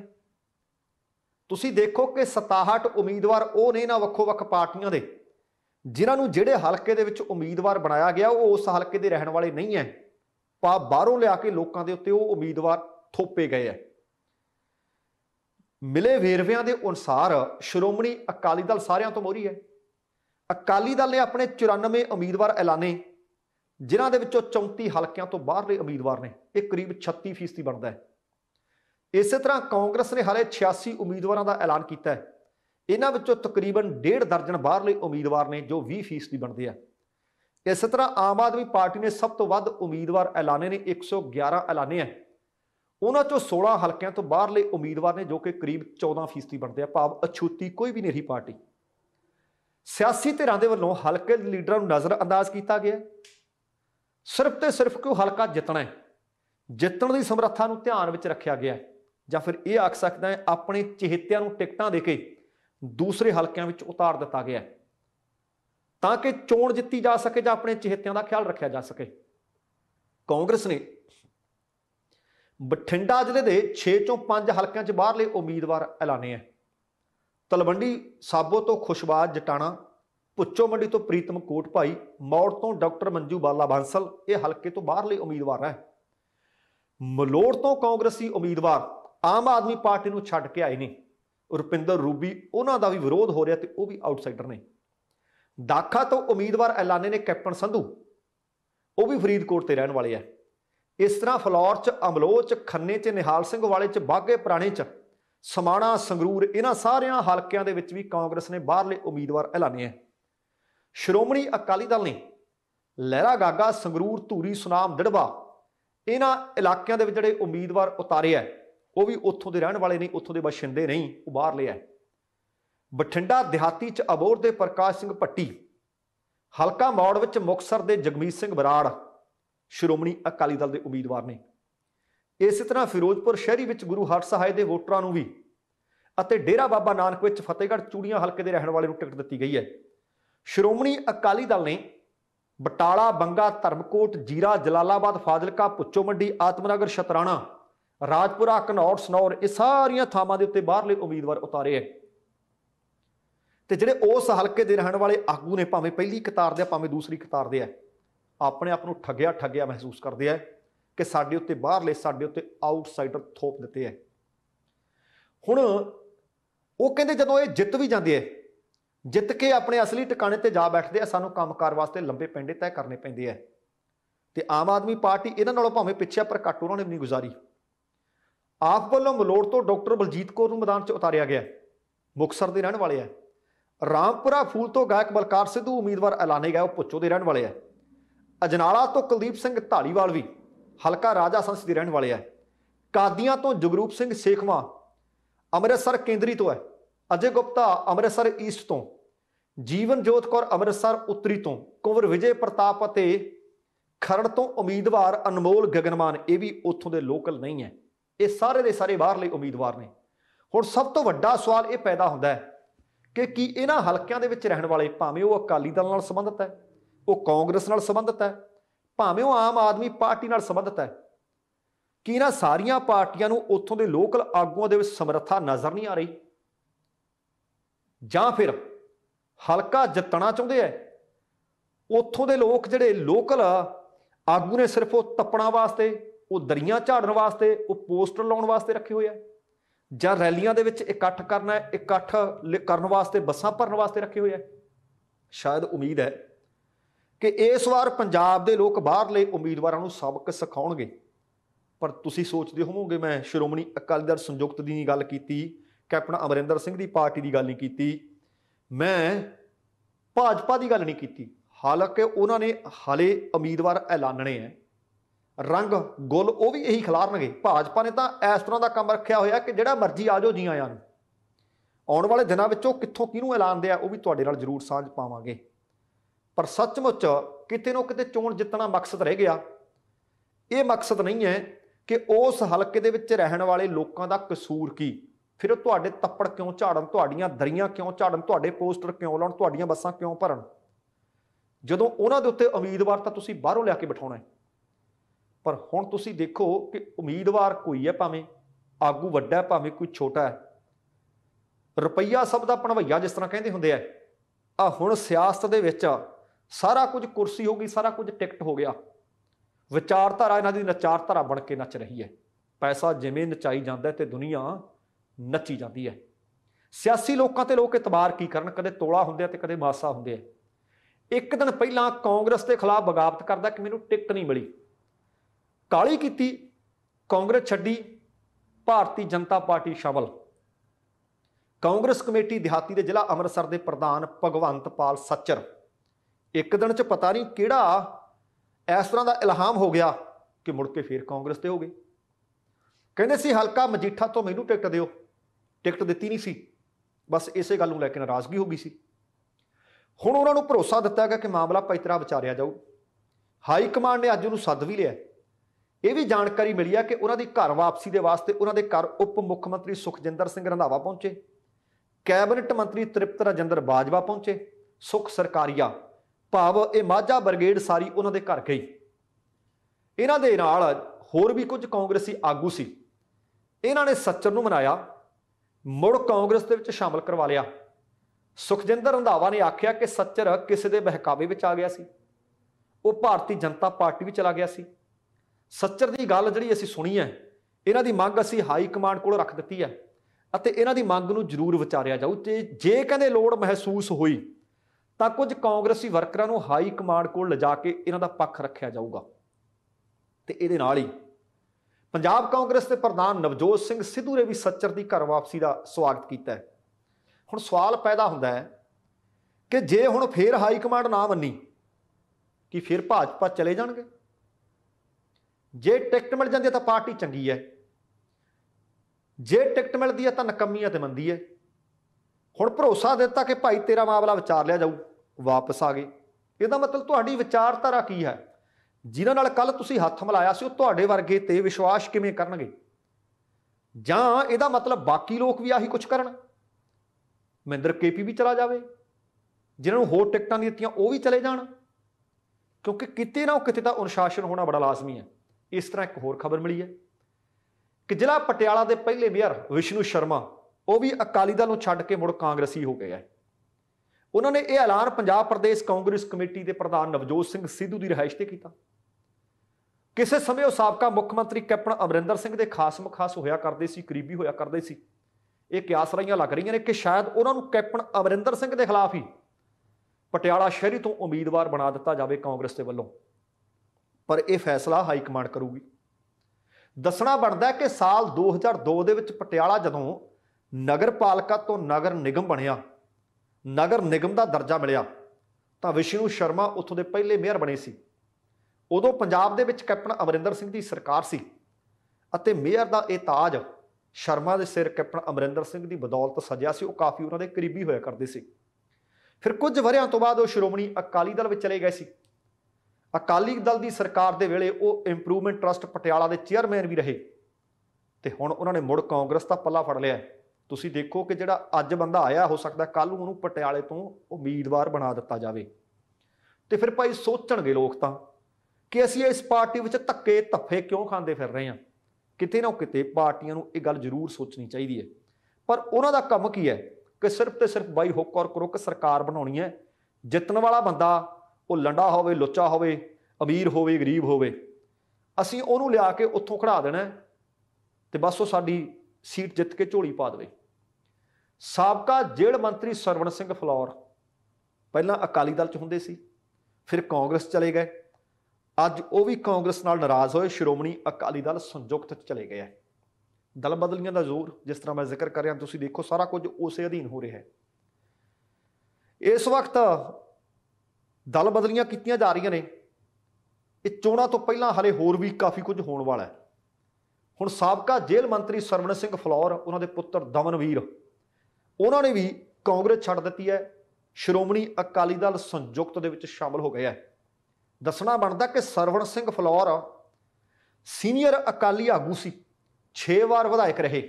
ਤੁਸੀਂ ਦੇਖੋ ਕਿ 67 ਉਮੀਦਵਾਰ ਉਹ ਨੇ ਨਾ ਵੱਖੋ-ਵੱਖ ਪਾਰਟੀਆਂ ਦੇ ਜਿਨ੍ਹਾਂ ਨੂੰ ਜਿਹੜੇ ਹਲਕੇ ਦੇ ਵਿੱਚ ਉਮੀਦਵਾਰ ਬਣਾਇਆ ਗਿਆ ਉਹ ਉਸ ਹਲਕੇ ਦੇ ਰਹਿਣ ਵਾਲੇ ਨਹੀਂ ਐ ਪਾ ਬਾਹਰੋਂ ਲਿਆ ਕੇ ਲੋਕਾਂ ਦੇ ਉੱਤੇ ਉਹ ਉਮੀਦਵਾਰ ਥੋਪੇ ਗਏ ਐ ਮਿਲੇ ਵੇਰਵਿਆਂ ਦੇ ਅਨੁਸਾਰ ਸ਼੍ਰੋਮਣੀ ਅਕਾਲੀ ਦਲ ਸਾਰਿਆਂ ਤੋਂ ਮੋਰੀ ਹੈ ਅਕਾਲੀ ਦਲ ਨੇ ਆਪਣੇ 94 ਉਮੀਦਵਾਰ ਐਲਾਨੇ ਜਿਨ੍ਹਾਂ ਦੇ ਵਿੱਚੋਂ 34 ਹਲਕਿਆਂ ਤੋਂ ਬਾਹਰਲੇ ਉਮੀਦਵਾਰ ਨੇ ਇਹ ਕਰੀਬ 36% ਬਣਦਾ ਹੈ ਇਸੇ ਤਰ੍ਹਾਂ ਕਾਂਗਰਸ ਨੇ ਹਾਲੇ 86 ਉਮੀਦਵਾਰਾਂ ਦਾ ਐਲਾਨ ਕੀਤਾ ਹੈ ਇਹਨਾਂ ਵਿੱਚੋਂ ਤਕਰੀਬਨ ਡੇਢ ਦਰਜਨ ਬਾਹਰਲੇ ਉਮੀਦਵਾਰ ਨੇ ਜੋ 20% ਬਣਦੇ ਆ ਇਸੇ ਤਰ੍ਹਾਂ ਆਮ ਆਦਮੀ ਪਾਰਟੀ ਨੇ ਸਭ ਤੋਂ ਵੱਧ ਉਮੀਦਵਾਰ ਐਲਾਨੇ ਨੇ 111 ਐਲਾਨੇ ਆ ਉਹਨਾਂ ਚੋਂ 16 ਹਲਕਿਆਂ ਤੋਂ ਬਾਹਰਲੇ ਉਮੀਦਵਾਰ ਨੇ ਜੋ ਕਿ ਕਰੀਬ 14% ਫੀਸਦੀ ਬਣਦੇ ਆ ਭਾਵ ਅਛੂਤੀ ਕੋਈ ਵੀ ਨਹੀਂ ਰਹੀ ਪਾਰਟੀ ਸਿਆਸੀ ਧਿਰਾਂ ਦੇ ਵੱਲੋਂ ਹਲਕੇ ਦੇ ਲੀਡਰਾਂ ਨੂੰ ਨਜ਼ਰ ਅੰਦਾਜ਼ ਕੀਤਾ ਗਿਆ ਸਿਰਫ ਤੇ ਸਿਰਫ ਕਿ ਉਹ ਹਲਕਾ ਜਿੱਤਣਾ ਹੈ ਜਿੱਤਣ ਦੀ ਸਮਰੱਥਾ ਨੂੰ ਧਿਆਨ ਵਿੱਚ ਰੱਖਿਆ ਗਿਆ ਜਾਂ ਫਿਰ ਇਹ ਆਖ ਸਕਦਾ ਹੈ ਆਪਣੇ ਚਿਹਤਿਆਂ ਨੂੰ ਟਿਕਟਾਂ ਦੇ ਕੇ ਦੂਸਰੇ ਹਲਕਿਆਂ ਵਿੱਚ ਉਤਾਰ ਦਿੱਤਾ ਗਿਆ ਤਾਂ ਕਿ ਚੋਣ ਜਿੱਤੀ ਜਾ ਸਕੇ ਜਾਂ ਆਪਣੇ ਚਿਹਤਿਆਂ ਦਾ ਖਿਆਲ ਰੱਖਿਆ ਜਾ ਸਕੇ ਕਾਂਗਰਸ ਨੇ ਬਠਿੰਡਾ ਜ਼ਿਲ੍ਹੇ ਦੇ 6 ਚੋਂ 5 ਹਲਕਿਆਂ 'ਚ ਬਾਹਰਲੇ ਉਮੀਦਵਾਰ ਐਲਾਨੇ ਆ ਤਲਵੰਡੀ ਸਾਬੋ ਤੋਂ ਖੁਸ਼ਬਾਜ ਜਟਾਣਾ ਪੁੱਚੋ ਮੰਡੀ ਤੋਂ ਪ੍ਰੀਤਮ ਕੋਟ ਭਾਈ ਮੌੜ ਤੋਂ ਡਾਕਟਰ ਮੰਜੂ ਬਾਲਾ ਬਾਂਸਲ ਇਹ ਹਲਕੇ ਤੋਂ ਬਾਹਰਲੇ ਉਮੀਦਵਾਰ ਹੈ ਮਲੋੜ ਤੋਂ ਕਾਂਗਰਸੀ ਉਮੀਦਵਾਰ ਆਮ ਆਦਮੀ ਪਾਰਟੀ ਨੂੰ ਛੱਡ ਕੇ ਆਏ ਨੇ ਰੁਪਿੰਦਰ ਰੂਬੀ ਉਹਨਾਂ ਦਾ ਵੀ ਵਿਰੋਧ ਹੋ ਰਿਹਾ ਤੇ ਉਹ ਵੀ ਆਊਟਸਾਈਡਰ ਨੇ ਦਾਖਾ ਤੋਂ ਉਮੀਦਵਾਰ ਐਲਾਨੇ ਨੇ ਕੈਪਟਨ ਸੰਧੂ ਉਹ ਵੀ ਫਰੀਦਕੋਟ ਤੇ ਰਹਿਣ ਵਾਲੇ ਆ ਇਸ ਤਰ੍ਹਾਂ ਫਲੌਰ ਚ ਅਮਲੋਚ ਖੰਨੇ ਚ ਨਿਹਾਲ ਸਿੰਘ ਵਾਲੇ ਚ ਬਾਗੇ ਪੁਰਾਣੇ ਚ ਸਮਾਣਾ ਸੰਗਰੂਰ ਇਹਨਾਂ ਸਾਰਿਆਂ ਹਲਕਿਆਂ ਦੇ ਵਿੱਚ ਵੀ ਕਾਂਗਰਸ ਨੇ ਬਾਹਰਲੇ ਉਮੀਦਵਾਰ ਐਲਾਨੇ ਆ ਸ਼੍ਰੋਮਣੀ ਅਕਾਲੀ ਦਲ ਨੇ ਲਹਿਰਾ ਗਾਗਾ ਸੰਗਰੂਰ ਧੂਰੀ ਸੁਨਾਮ ਡੜਵਾ ਇਹਨਾਂ ਇਲਾਕਿਆਂ ਦੇ ਵਿੱਚ ਜਿਹੜੇ ਉਮੀਦਵਾਰ ਉਤਾਰੇ ਆ ਉਹ ਵੀ ਉੱਥੋਂ ਦੇ ਰਹਿਣ ਵਾਲੇ ਨਹੀਂ ਉੱਥੋਂ ਦੇ ਬਸ਼ਿੰਦੇ ਨਹੀਂ ਉਹ ਬਾਹਰ ਲਿਆ ਬਠਿੰਡਾ ਦਿਹਾਤੀ ਚ ਅਬੋਰ ਦੇ ਪ੍ਰਕਾਸ਼ ਸਿੰਘ ਪੱਟੀ ਹਲਕਾ ਮੌੜ ਵਿੱਚ ਮੁਕਸਰ ਦੇ ਜਗਮੀਤ ਸਿੰਘ ਬਰਾੜ ਸ਼੍ਰੋਮਣੀ ਅਕਾਲੀ ਦਲ ਦੇ ਉਮੀਦਵਾਰ ਨੇ ਇਸੇ ਤਰ੍ਹਾਂ ਫਿਰੋਜ਼ਪੁਰ ਸ਼ਹਿਰੀ ਵਿੱਚ ਗੁਰੂ ਹਰ ਸਹਾਇ ਦੇ ਵੋਟਰਾਂ ਨੂੰ ਵੀ ਅਤੇ ਡੇਰਾ ਬਾਬਾ ਨਾਨਕ ਵਿੱਚ ਫਤਿਹਗੜ੍ਹ ਚੂੜੀਆਂ ਹਲਕੇ ਦੇ ਰਹਿਣ ਵਾਲੇ ਨੂੰ ਟਿਕਟ ਦਿੱਤੀ ਗਈ ਹੈ ਸ਼੍ਰੋਮਣੀ ਅਕਾਲੀ ਦਲ ਨੇ ਬਟਾਲਾ ਬੰਗਾ ਧਰਮਕੋਟ ਜੀਰਾ ਜਲਾਲਾਬਾਦ ਫਾਜ਼ਿਲਕਾ ਪੁੱਚੋ ਮੰਡੀ ਆਤਮਨਗਰ ਸ਼ਤਰਾਣਾ ਰਾਜਪੁਰਾ ਕਨੌਰ ਸਨੌਰ ਇਹ ਸਾਰੀਆਂ ਥਾਵਾਂ ਦੇ ਉੱਤੇ ਬਾਹਰਲੇ ਉਮੀਦਵਾਰ ਉਤਾਰੇ ਹੈ ਤੇ ਜਿਹੜੇ ਉਸ ਹਲਕੇ ਦੇ ਰਹਿਣ ਵਾਲੇ ਆਗੂ ਨੇ ਭਾਵੇਂ ਪਹਿਲੀ ਕਤਾਰ ਦੇ ਭਾਵੇਂ ਦੂਸਰੀ ਕਤਾਰ ਦੇ ਆ ਆਪਣੇ ਆਪ ਨੂੰ ਠੱਗਿਆ ਠੱਗਿਆ ਮਹਿਸੂਸ ਕਰਦੇ ਆ ਕਿ ਸਾਡੇ ਉੱਤੇ ਬਾਹਰਲੇ ਸਾਡੇ ਉੱਤੇ ਆਊਟਸਾਈਡਰ ਥੋਪ ਦਿੱਤੇ ਆ ਹੁਣ ਉਹ ਕਹਿੰਦੇ ਜਦੋਂ ਇਹ ਜਿੱਤ ਵੀ ਜਾਂਦੇ ਆ ਜਿੱਤ ਕੇ ਆਪਣੇ ਅਸਲੀ ਟਿਕਾਣੇ ਤੇ ਜਾ ਬੈਠਦੇ ਆ ਸਾਨੂੰ ਕੰਮਕਾਰ ਵਾਸਤੇ ਲੰਬੇ ਪੈਂਡੇ ਤੈਅ ਕਰਨੇ ਪੈਂਦੇ ਆ ਤੇ ਆਮ ਆਦਮੀ ਪਾਰਟੀ ਇਹਨਾਂ ਨਾਲੋਂ ਭਾਵੇਂ ਪਿੱਛੇ ਪਰ ਘੱਟ ਉਹਨਾਂ ਨੇ ਵੀ ਨਹੀਂ ਗੁਜ਼ਾਰੀ ਆਪ ਵੱਲੋਂ ਮਲੋੜ ਤੋਂ ਡਾਕਟਰ ਬਲਜੀਤ ਕੌਰ ਨੂੰ ਮੈਦਾਨ 'ਚ ਉਤਾਰਿਆ ਗਿਆ ਮੁਕਸਰ ਦੇ ਰਹਿਣ ਵਾਲੇ ਆ ਰਾਮਪੁਰਾ ਫੂਲ ਤੋਂ ਗਾਇਕ ਬਲਕਾਰ ਸਿੱਧੂ ਉਮੀਦਵਾਰ ਐਲਾਨੇ ਗਏ ਉਹ ਪੁੱਛੋ ਦੇ ਰਹਿਣ ਵਾਲੇ ਆ ਅਜਨਾਲਾ ਤੋਂ ਕੁਲਦੀਪ ਸਿੰਘ ਢਾਲੀਵਾਲ ਵੀ ਹਲਕਾ ਰਾਜਾ ਸੰਸ ਦੇ ਰਹਿਣ ਵਾਲੇ ਆ ਕਾਦੀਆਂ ਤੋਂ ਜਗਰੂਪ ਸਿੰਘ ਸੇਖਵਾ ਅੰਮ੍ਰਿਤਸਰ ਕੇਂਦਰੀ ਤੋਂ ਹੈ ਅਜੇ ਗੁਪਤਾ ਅੰਮ੍ਰਿਤਸਰ ਈਸਟ ਤੋਂ ਜੀਵਨਜੋਤ ਕੌਰ ਅੰਮ੍ਰਿਤਸਰ ਉੱਤਰੀ ਤੋਂ ਕੁੰਵਰ ਵਿਜੇ ਪ੍ਰਤਾਪ ਅਤੇ ਖਰੜ ਤੋਂ ਉਮੀਦਵਾਰ ਅਨਮੋਲ ਗਗਨਮਾਨ ਇਹ ਵੀ ਉੱਥੋਂ ਦੇ ਲੋਕਲ ਨਹੀਂ ਹੈ ਇਹ ਸਾਰੇ ਦੇ ਸਾਰੇ ਬਾਹਰਲੇ ਉਮੀਦਵਾਰ ਨੇ ਹੁਣ ਸਭ ਤੋਂ ਵੱਡਾ ਸਵਾਲ ਇਹ ਪੈਦਾ ਹੁੰਦਾ ਹੈ ਕਿ ਕੀ ਇਹਨਾਂ ਹਲਕਿਆਂ ਦੇ ਵਿੱਚ ਰਹਿਣ ਵਾਲੇ ਭਾਵੇਂ ਉਹ ਅਕਾਲੀ ਦਲ ਨਾਲ ਸੰਬੰਧਿਤ ਹੈ ਉਹ ਕਾਂਗਰਸ ਨਾਲ ਸੰਬੰਧਤ ਹੈ ਭਾਵੇਂ ਉਹ ਆਮ ਆਦਮੀ ਪਾਰਟੀ ਨਾਲ ਸੰਬੰਧਤ ਹੈ ਕਿ ਇਹਨਾਂ ਸਾਰੀਆਂ ਪਾਰਟੀਆਂ ਨੂੰ ਉੱਥੋਂ ਦੇ ਲੋਕਲ ਆਗੂਆਂ ਦੇ ਵਿੱਚ ਸਮਰੱਥਾ ਨਜ਼ਰ ਨਹੀਂ ਆ ਰਹੀ ਜਾਂ ਫਿਰ ਹਲਕਾ ਜਿੱਤਣਾ ਚਾਹੁੰਦੇ ਐ ਉੱਥੋਂ ਦੇ ਲੋਕ ਜਿਹੜੇ ਲੋਕਲ ਆਗੂ ਨੇ ਸਿਰਫ ਉਹ ਤੱਪਣਾ ਵਾਸਤੇ ਉਹ ਦਰੀਆਂ ਝਾੜਨ ਵਾਸਤੇ ਉਹ ਪੋਸਟਰ ਲਾਉਣ ਵਾਸਤੇ ਰੱਖੇ ਹੋਏ ਐ ਜਾਂ ਰੈਲੀਆਂ ਦੇ ਵਿੱਚ ਇਕੱਠ ਕਰਨਾ ਇਕੱਠ ਕਰਨ ਵਾਸਤੇ ਬੱਸਾਂ ਭਰਨ ਵਾਸਤੇ ਰੱਖੇ ਹੋਏ ਐ ਸ਼ਾਇਦ ਉਮੀਦ ਹੈ ਕਿ ਇਸ ਵਾਰ ਪੰਜਾਬ ਦੇ ਲੋਕ ਬਾਹਰਲੇ ਉਮੀਦਵਾਰਾਂ ਨੂੰ ਸਬਕ ਸਿਖਾਉਣਗੇ ਪਰ ਤੁਸੀਂ ਸੋਚਦੇ ਹੋਵੋਗੇ ਮੈਂ ਸ਼੍ਰੋਮਣੀ ਅਕਾਲੀ ਦਲ ਸੰਯੁਕਤ ਦੀ ਗੱਲ ਕੀਤੀ ਕੈਪਟਨ ਅਮਰਿੰਦਰ ਸਿੰਘ ਦੀ ਪਾਰਟੀ ਦੀ ਗੱਲ ਨਹੀਂ ਕੀਤੀ ਮੈਂ ਭਾਜਪਾ ਦੀ ਗੱਲ ਨਹੀਂ ਕੀਤੀ ਹਾਲਾਂਕਿ ਉਹਨਾਂ ਨੇ ਹਲੇ ਉਮੀਦਵਾਰ ਐਲਾਨਣੇ ਐ ਰੰਗ ਗੁੱਲ ਉਹ ਵੀ ਇਹੀ ਖਿਲਾਰਨਗੇ ਭਾਜਪਾ ਨੇ ਤਾਂ ਇਸ ਤਰ੍ਹਾਂ ਦਾ ਕੰਮ ਰੱਖਿਆ ਹੋਇਆ ਕਿ ਜਿਹੜਾ ਮਰਜ਼ੀ ਆ ਜਾਓ ਜੀ ਆਇਆਂ ਨੂੰ ਆਉਣ ਵਾਲੇ ਦਿਨਾਂ ਵਿੱਚੋਂ ਕਿੱਥੋਂ ਕਿਹਨੂੰ ਐਲਾਨ ਦਿਆ ਉਹ ਵੀ ਤੁਹਾਡੇ ਨਾਲ ਜ਼ਰੂਰ ਸਾਂਝ ਪਾਵਾਂਗੇ ਪਰ ਸੱਚਮੁੱਚ ਕਿਤੇ ਨਾ ਕਿਤੇ ਚੋਣ ਜਿੱਤਣਾ ਮਕਸਦ ਰਹਿ ਗਿਆ ਇਹ ਮਕਸਦ ਨਹੀਂ ਹੈ ਕਿ ਉਸ ਹਲਕੇ ਦੇ ਵਿੱਚ ਰਹਿਣ ਵਾਲੇ ਲੋਕਾਂ ਦਾ ਕਸੂਰ ਕੀ ਫਿਰ ਉਹ ਤੁਹਾਡੇ ਤੱਪੜ ਕਿਉਂ ਝਾੜਨ ਤੁਹਾਡੀਆਂ ਦਰੀਆਂ ਕਿਉਂ ਝਾੜਨ ਤੁਹਾਡੇ ਪੋਸਟਰ ਕਿਉਂ ਲਾਉਣ ਤੁਹਾਡੀਆਂ ਬੱਸਾਂ ਕਿਉਂ ਭਰਨ ਜਦੋਂ ਉਹਨਾਂ ਦੇ ਉੱਤੇ ਉਮੀਦਵਾਰ ਤਾਂ ਤੁਸੀਂ ਬਾਹਰੋਂ ਲਿਆ ਕੇ ਬਿਠਾਉਣਾ ਹੈ ਪਰ ਹੁਣ ਤੁਸੀਂ ਦੇਖੋ ਕਿ ਉਮੀਦਵਾਰ ਕੋਈ ਹੈ ਭਾਵੇਂ ਆਗੂ ਵੱਡਾ ਹੈ ਭਾਵੇਂ ਕੋਈ ਛੋਟਾ ਹੈ ਰੁਪਈਆ ਸਭ ਦਾ ਪਣਵਈਆ ਜਿਸ ਤਰ੍ਹਾਂ ਕਹਿੰਦੇ ਹੁੰਦੇ ਆ ਆ ਹੁਣ ਸਿਆਸਤ ਦੇ ਵਿੱਚ ਸਾਰਾ ਕੁਝ ਕੁਰਸੀ ਹੋ ਗਈ ਸਾਰਾ ਕੁਝ ਟਿਕਟ ਹੋ ਗਿਆ ਵਿਚਾਰਧਾਰਾ ਇਹਨਾਂ ਦੀ ਨਚਾਰਧਾਰਾ ਬਣ ਕੇ ਨੱਚ ਰਹੀ ਹੈ ਪੈਸਾ ਜਿਵੇਂ ਨਚਾਈ ਜਾਂਦਾ ਤੇ ਦੁਨੀਆ ਨੱਚੀ ਜਾਂਦੀ ਹੈ ਸਿਆਸੀ ਲੋਕਾਂ ਤੇ ਲੋਕ ਇਤਬਾਰ ਕੀ ਕਰਨ ਕਦੇ ਤੋਲਾ ਹੁੰਦੇ ਆ ਤੇ ਕਦੇ ਮਾਸਾ ਹੁੰਦੇ ਆ ਇੱਕ ਦਿਨ ਪਹਿਲਾਂ ਕਾਂਗਰਸ ਦੇ ਖਿਲਾਫ ਬਗਾਵਤ ਕਰਦਾ ਕਿ ਮੈਨੂੰ ਟਿਕਟ ਨਹੀਂ ਮਿਲੀ ਕਾਲੀ ਕੀਤੀ ਕਾਂਗਰਸ ਛੱਡੀ ਭਾਰਤੀ ਜਨਤਾ ਪਾਰਟੀ ਸ਼ਾਮਲ ਕਾਂਗਰਸ ਕਮੇਟੀ ਦਿਹਾਤੀ ਦੇ ਜ਼ਿਲ੍ਹਾ ਅੰਮ੍ਰਿਤਸਰ ਦੇ ਪ੍ਰਧਾਨ ਭਗਵੰਤ ਪਾਲ ਸੱਚਰ ਇੱਕ ਦਿਨ 'ਚ ਪਤਾ ਨਹੀਂ ਕਿਹੜਾ ਇਸ ਤਰ੍ਹਾਂ ਦਾ ਇਲਹਾਮ ਹੋ ਗਿਆ ਕਿ ਮੁੜ ਕੇ ਫੇਰ ਕਾਂਗਰਸ ਤੇ ਹੋ ਗਏ ਕਹਿੰਦੇ ਸੀ ਹਲਕਾ ਮਜੀਠਾ ਤੋਂ ਮੈਨੂੰ ਟਿਕਟ ਦਿਓ ਟਿਕਟ ਦਿੱਤੀ ਨਹੀਂ ਸੀ ਬਸ ਇਸੇ ਗੱਲ ਨੂੰ ਲੈ ਕੇ ਨਾਰਾਜ਼ਗੀ ਹੋ ਗਈ ਸੀ ਹੁਣ ਉਹਨਾਂ ਨੂੰ ਭਰੋਸਾ ਦਿੱਤਾ ਗਿਆ ਕਿ ਮਾਮਲਾ ਪੈਤਰਾ ਵਿਚਾਰਿਆ ਜਾਊ ਹਾਈ ਕਮਾਂਡ ਨੇ ਅੱਜ ਉਹਨੂੰ ਸੱਦ ਵੀ ਲਿਆ ਇਹ ਵੀ ਜਾਣਕਾਰੀ ਮਿਲੀ ਆ ਕਿ ਉਹਨਾਂ ਦੀ ਘਰ ਵਾਪਸੀ ਦੇ ਵਾਸਤੇ ਉਹਨਾਂ ਦੇ ਘਰ ਉਪ ਮੁੱਖ ਮੰਤਰੀ ਸੁਖਜਿੰਦਰ ਸਿੰਘ ਰੰਧਾਵਾ ਪਹੁੰਚੇ ਕੈਬਨਿਟ ਮੰਤਰੀ ਤ੍ਰਿਪਤ ਰਾਜਿੰਦਰ ਬਾਜਵਾ ਪਹੁੰਚੇ ਸੁਖ ਸਰਕਾਰੀਆ ਭਾਵ ਇਹ ਮਾਝਾ ਬ੍ਰਿਗੇਡ ਸਾਰੀ ਉਹਨਾਂ ਦੇ ਘਰ ਗਈ ਇਹਨਾਂ ਦੇ ਨਾਲ ਹੋਰ ਵੀ ਕੁਝ ਕਾਂਗਰਸੀ ਆਗੂ ਸੀ ਇਹਨਾਂ ਨੇ ਸੱਚਰ ਨੂੰ ਮਨਾਇਆ ਮੁੜ ਕਾਂਗਰਸ ਦੇ ਵਿੱਚ ਸ਼ਾਮਲ ਕਰਵਾ ਲਿਆ ਸੁਖਜਿੰਦਰ ਰੰਧਾਵਾ ਨੇ ਆਖਿਆ ਕਿ ਸੱਚਰ ਕਿਸੇ ਦੇ ਬਹਿਕਾਵੇ ਵਿੱਚ ਆ ਗਿਆ ਸੀ ਉਹ ਭਾਰਤੀ ਜਨਤਾ ਪਾਰਟੀ ਵੀ ਚਲਾ ਗਿਆ ਸੀ ਸੱਚਰ ਦੀ ਗੱਲ ਜਿਹੜੀ ਅਸੀਂ ਸੁਣੀ ਹੈ ਇਹਨਾਂ ਦੀ ਮੰਗ ਅਸੀਂ ਹਾਈ ਕਮਾਂਡ ਕੋਲ ਰੱਖ ਦਿੱਤੀ ਹੈ ਅਤੇ ਇਹਨਾਂ ਦੀ ਮੰਗ ਨੂੰ ਜ਼ਰੂਰ ਵਿਚਾਰਿਆ ਜਾਊ ਤੇ ਜੇ ਕਹਿੰਦੇ ਲੋੜ ਮਹਿਸੂਸ ਹੋਈ ਤਾਂ ਕੁਝ ਕਾਂਗਰਸੀ ਵਰਕਰਾਂ ਨੂੰ ਹਾਈ ਕਮਾਂਡ ਕੋਲ ਲਿਜਾ ਕੇ ਇਹਨਾਂ ਦਾ ਪੱਖ ਰੱਖਿਆ ਜਾਊਗਾ ਤੇ ਇਹਦੇ ਨਾਲ ਹੀ ਪੰਜਾਬ ਕਾਂਗਰਸ ਦੇ ਪ੍ਰਧਾਨ ਨਵਜੋਤ ਸਿੰਘ ਸਿੱਧੂ ਨੇ ਵੀ ਸੱਚਰ ਦੀ ਘਰ ਵਾਪਸੀ ਦਾ ਸਵਾਗਤ ਕੀਤਾ ਹੈ ਹੁਣ ਸਵਾਲ ਪੈਦਾ ਹੁੰਦਾ ਹੈ ਕਿ ਜੇ ਹੁਣ ਫੇਰ ਹਾਈ ਕਮਾਂਡ ਨਾ ਮੰਨੀ ਕਿ ਫਿਰ ਭਾਜਪਾ ਚਲੇ ਜਾਣਗੇ ਜੇ ਟਿਕਟ ਮਿਲ ਜਾਂਦੀ ਤਾਂ ਪਾਰਟੀ ਚੰਗੀ ਹੈ ਜੇ ਟਿਕਟ ਮਿਲਦੀ ਹੈ ਤਾਂ ਨਕਮੀਆਂ ਤੇ ਮੰਦੀ ਹੈ ਹੁਣ ਭਰੋਸਾ ਦਿੱਤਾ ਕਿ ਭਾਈ ਤੇਰਾ ਮਾਮਲਾ ਵਿਚਾਰ ਲਿਆ ਜਾਊ ਵਾਪਸ ਆ ਗਏ ਇਹਦਾ ਮਤਲਬ ਤੁਹਾਡੀ ਵਿਚਾਰਧਾਰਾ ਕੀ ਹੈ ਜਿਨ੍ਹਾਂ ਨਾਲ ਕੱਲ ਤੁਸੀਂ ਹੱਥ ਮਿਲਾਇਆ ਸੀ ਉਹ ਤੁਹਾਡੇ ਵਰਗੇ ਤੇ ਵਿਸ਼ਵਾਸ ਕਿਵੇਂ ਕਰਨਗੇ ਜਾਂ ਇਹਦਾ ਮਤਲਬ ਬਾਕੀ ਲੋਕ ਵੀ ਆਹੀ ਕੁਝ ਕਰਨ ਮਹਿੰਦਰ ਕੇਪੀ ਵੀ ਚਲਾ ਜਾਵੇ ਜਿਨ੍ਹਾਂ ਨੂੰ ਹੋਰ ਟਿਕਟਾਂ ਨਹੀਂ ਦਿੱਤੀਆਂ ਉਹ ਵੀ ਚਲੇ ਜਾਣ ਕਿਉਂਕਿ ਕਿਤੇ ਨਾ ਕਿਤੇ ਤਾਂ ਅਨੁਸ਼ਾਸਨ ਹੋਣਾ ਬੜਾ ਲਾਜ਼ਮੀ ਹੈ ਇਸ ਤਰ੍ਹਾਂ ਇੱਕ ਹੋਰ ਖਬਰ ਮਿਲੀ ਹੈ ਕਿ ਜ਼ਿਲ੍ਹਾ ਪਟਿਆਲਾ ਦੇ ਪਹਿਲੇ ਮੇਅਰ ਵਿਸ਼ਨੂ ਸ਼ਰਮਾ ਉਹ ਵੀ ਅਕਾਲੀ ਦਲ ਨੂੰ ਛੱਡ ਕੇ ਮੁੜ ਕਾਂਗਰਸੀ ਹੋ ਗਿਆ ਹੈ ਉਹਨਾਂ ਨੇ ਇਹ ਐਲਾਨ ਪੰਜਾਬ ਪ੍ਰਦੇਸ਼ ਕਾਂਗਰਸ ਕਮੇਟੀ ਦੇ ਪ੍ਰਧਾਨ ਨਵਜੋਤ ਸਿੰਘ ਸਿੱਧੂ ਦੀ ਰਹਿائش ਤੇ ਕੀਤਾ ਕਿਸੇ ਸਮੇਂ ਉਹ ਸਾਬਕਾ ਮੁੱਖ ਮੰਤਰੀ ਕੈਪਟਨ ਅਮਰਿੰਦਰ ਸਿੰਘ ਦੇ ਖਾਸ ਮਖਾਸ ਹੋਇਆ ਕਰਦੇ ਸੀ ਕਰੀਬੀ ਹੋਇਆ ਕਰਦੇ ਸੀ ਇਹ ਕਿਆਸ ਰਹੀਆਂ ਲੱਗ ਰਹੀਆਂ ਨੇ ਕਿ ਸ਼ਾਇਦ ਉਹਨਾਂ ਨੂੰ ਕੈਪਟਨ ਅਮਰਿੰਦਰ ਸਿੰਘ ਦੇ ਖਿਲਾਫ ਹੀ ਪਟਿਆਲਾ ਸ਼ਹਿਰੀ ਤੋਂ ਉਮੀਦਵਾਰ ਬਣਾ ਦਿੱਤਾ ਜਾਵੇ ਕਾਂਗਰਸ ਦੇ ਵੱਲੋਂ ਪਰ ਇਹ ਫੈਸਲਾ ਹਾਈ ਕਮਾਂਡ ਕਰੂਗੀ ਦੱਸਣਾ ਬਣਦਾ ਕਿ ਸਾਲ 2002 ਦੇ ਵਿੱਚ ਪਟਿਆਲਾ ਜਦੋਂ ਨਗਰ ਪਾਲਿਕਾ ਤੋਂ ਨਗਰ ਨਿਗਮ ਬਣਿਆ ਨਗਰ ਨਿਗਮ ਦਾ ਦਰਜਾ ਮਿਲਿਆ ਤਾਂ ਵਿਸ਼ਨੂੰ ਸ਼ਰਮਾ ਉੱਥੋਂ ਦੇ ਪਹਿਲੇ ਮੇਅਰ ਬਣੇ ਸੀ ਉਦੋਂ ਪੰਜਾਬ ਦੇ ਵਿੱਚ ਕੈਪਟਨ ਅਮਰਿੰਦਰ ਸਿੰਘ ਦੀ ਸਰਕਾਰ ਸੀ ਅਤੇ ਮੇਅਰ ਦਾ ਇਹ ਤਾਜ ਸ਼ਰਮਾ ਦੇ ਸਿਰ ਕੈਪਟਨ ਅਮਰਿੰਦਰ ਸਿੰਘ ਦੀ ਬਦੌਲਤ ਸਜਿਆ ਸੀ ਉਹ ਕਾਫੀ ਉਹਨਾਂ ਦੇ ਕਰੀਬੀ ਹੋਇਆ ਕਰਦੇ ਸੀ ਫਿਰ ਕੁਝ ਵਰਿਆਂ ਤੋਂ ਬਾਅਦ ਉਹ ਸ਼੍ਰੋਮਣੀ ਅਕਾਲੀ ਦਲ ਵਿੱਚ ਚਲੇ ਗਏ ਸੀ ਅਕਾਲੀ ਦਲ ਦੀ ਸਰਕਾਰ ਦੇ ਵੇਲੇ ਉਹ ਇੰਪਰੂਵਮੈਂਟ ਟਰਸਟ ਪਟਿਆਲਾ ਦੇ ਚੇਅਰਮੈਨ ਵੀ ਰਹੇ ਤੇ ਹੁਣ ਉਹਨਾਂ ਨੇ ਮੁੜ ਕਾਂਗਰਸ ਦਾ ਪੱਲਾ ਫੜ ਲਿਆ ਤੁਸੀਂ ਦੇਖੋ ਕਿ ਜਿਹੜਾ ਅੱਜ ਬੰਦਾ ਆਇਆ ਹੋ ਸਕਦਾ ਕੱਲ ਨੂੰ ਉਹਨੂੰ ਪਟਿਆਲੇ ਤੋਂ ਉਮੀਦਵਾਰ ਬਣਾ ਦਿੱਤਾ ਜਾਵੇ ਤੇ ਫਿਰ ਭਾਈ ਸੋਚਣਗੇ ਲੋਕ ਤਾਂ ਕਿ ਅਸੀਂ ਇਸ ਪਾਰਟੀ ਵਿੱਚ ਧੱਕੇ ਧੱਫੇ ਕਿਉਂ ਖਾਂਦੇ ਫਿਰ ਰਹੇ ਹਾਂ ਕਿਤੇ ਨਾ ਕਿਤੇ ਪਾਰਟੀਆਂ ਨੂੰ ਇਹ ਗੱਲ ਜ਼ਰੂਰ ਸੋਚਣੀ ਚਾਹੀਦੀ ਹੈ ਪਰ ਉਹਨਾਂ ਦਾ ਕੰਮ ਕੀ ਹੈ ਕਿ ਸਿਰਫ ਤੇ ਸਿਰਫ ਬਾਈ ਹੁੱਕ ਔਰ ਕਰੋਕ ਸਰਕਾਰ ਬਣਾਉਣੀ ਹੈ ਜਿੱਤਣ ਵਾਲਾ ਬੰਦਾ ਉਹ ਲੰਡਾ ਹੋਵੇ ਲੁੱਚਾ ਹੋਵੇ ਅਮੀਰ ਹੋਵੇ ਗਰੀਬ ਹੋਵੇ ਅਸੀਂ ਉਹਨੂੰ ਲਿਆ ਕੇ ਉੱਥੋਂ ਖੜਾ ਦੇਣਾ ਤੇ ਬਸ ਉਹ ਸਾਡੀ ਸੀਟ ਜਿੱਤ ਕੇ ਝੋਲੀ ਪਾ ਦੇਵੇ ਸਾਬਕਾ ਜੇਲ੍ਹ ਮੰਤਰੀ ਸਰਵਣ ਸਿੰਘ ਫਲੌਰ ਪਹਿਲਾਂ ਅਕਾਲੀ ਦਲ 'ਚ ਹੁੰਦੇ ਸੀ ਫਿਰ ਕਾਂਗਰਸ ਚਲੇ ਗਏ ਅੱਜ ਉਹ ਵੀ ਕਾਂਗਰਸ ਨਾਲ ਨਾਰਾਜ਼ ਹੋਏ ਸ਼੍ਰੋਮਣੀ ਅਕਾਲੀ ਦਲ ਸੰਯੁਕਤ ਚਲੇ ਗਏ ਦਲ ਬਦਲੀਆਂ ਦਾ ਜ਼ੋਰ ਜਿਸ ਤਰ੍ਹਾਂ ਮੈਂ ਜ਼ਿਕਰ ਕਰ ਰਿਹਾ ਤੁਸੀਂ ਦੇਖੋ ਸਾਰਾ ਕੁਝ ਉਸੇ ਅਧੀਨ ਹੋ ਰਿਹਾ ਹੈ ਇਸ ਵਕਤ ਦਲ ਬਦਲੀਆਂ ਕੀਤੀਆਂ ਜਾ ਰਹੀਆਂ ਨੇ ਇਹ ਚੋਣਾਂ ਤੋਂ ਪਹਿਲਾਂ ਹਲੇ ਹੋਰ ਵੀ ਕਾਫੀ ਕੁਝ ਹੋਣ ਵਾਲਾ ਹੈ ਹੁਣ ਸਾਬਕਾ ਜੇਲ੍ਹ ਮੰਤਰੀ ਸਰਵਣ ਸਿੰਘ ਫਲੌਰ ਉਹਨਾਂ ਦੇ ਪੁੱਤਰ ਦਮਨਵੀਰ ਉਹਨਾਂ ਨੇ ਵੀ ਕਾਂਗਰਸ ਛੱਡ ਦਿੱਤੀ ਹੈ ਸ਼੍ਰੋਮਣੀ ਅਕਾਲੀ ਦਲ ਸੰਯੁਕਤ ਦੇ ਵਿੱਚ ਸ਼ਾਮਲ ਹੋ ਗਏ ਹੈ ਦੱਸਣਾ ਬਣਦਾ ਕਿ ਸਰਵਣ ਸਿੰਘ ਫਲੌਰ ਸੀਨੀਅਰ ਅਕਾਲੀ ਆਗੂ ਸੀ 6 ਵਾਰ ਵਿਧਾਇਕ ਰਹੇ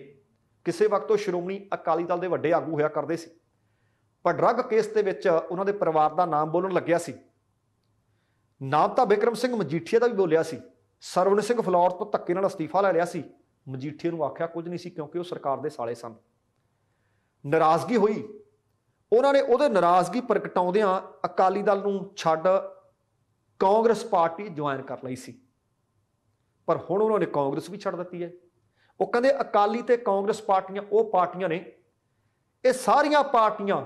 ਕਿਸੇ ਵਕਤ ਉਹ ਸ਼੍ਰੋਮਣੀ ਅਕਾਲੀ ਦਲ ਦੇ ਵੱਡੇ ਆਗੂ ਹੋਇਆ ਕਰਦੇ ਸੀ ਪਰ ਡਰੱਗ ਕੇਸ ਦੇ ਵਿੱਚ ਉਹਨਾਂ ਦੇ ਪਰਿਵਾਰ ਦਾ ਨਾਮ ਬੋਲਣ ਲੱਗਿਆ ਸੀ ਨਾਮ ਤਾਂ ਵਿਕਰਮ ਸਿੰਘ ਮਜੀਠੀਆ ਦਾ ਵੀ ਬੋਲਿਆ ਸੀ ਸਰਵਨ ਸਿੰਘ ਫਲੌਰ ਤੋਂ ਧੱਕੇ ਨਾਲ ਅਸਤੀਫਾ ਲੈ ਲਿਆ ਸੀ ਮਜੀਠੀਆ ਨੂੰ ਆਖਿਆ ਕੁਝ ਨਹੀਂ ਸੀ ਕਿਉਂਕਿ ਉਹ ਸਰਕਾਰ ਦੇ ਸਾਲੇ ਸਨ ਨਾਰਾਜ਼ਗੀ ਹੋਈ ਉਹਨਾਂ ਨੇ ਉਹਦੇ ਨਾਰਾਜ਼ਗੀ ਪ੍ਰਗਟਾਉਂਦਿਆਂ ਅਕਾਲੀ ਦਲ ਨੂੰ ਛੱਡ ਕਾਂਗਰਸ ਪਾਰਟੀ ਜੁਆਇਨ ਕਰ ਲਈ ਸੀ ਪਰ ਹੁਣ ਉਹਨਾਂ ਨੇ ਕਾਂਗਰਸ ਵੀ ਛੱਡ ਦਿੱਤੀ ਹੈ ਉਹ ਕਹਿੰਦੇ ਅਕਾਲੀ ਤੇ ਕਾਂਗਰਸ ਪਾਰਟੀਆਂ ਉਹ ਪਾਰਟੀਆਂ ਨੇ ਇਹ ਸਾਰੀਆਂ ਪਾਰਟੀਆਂ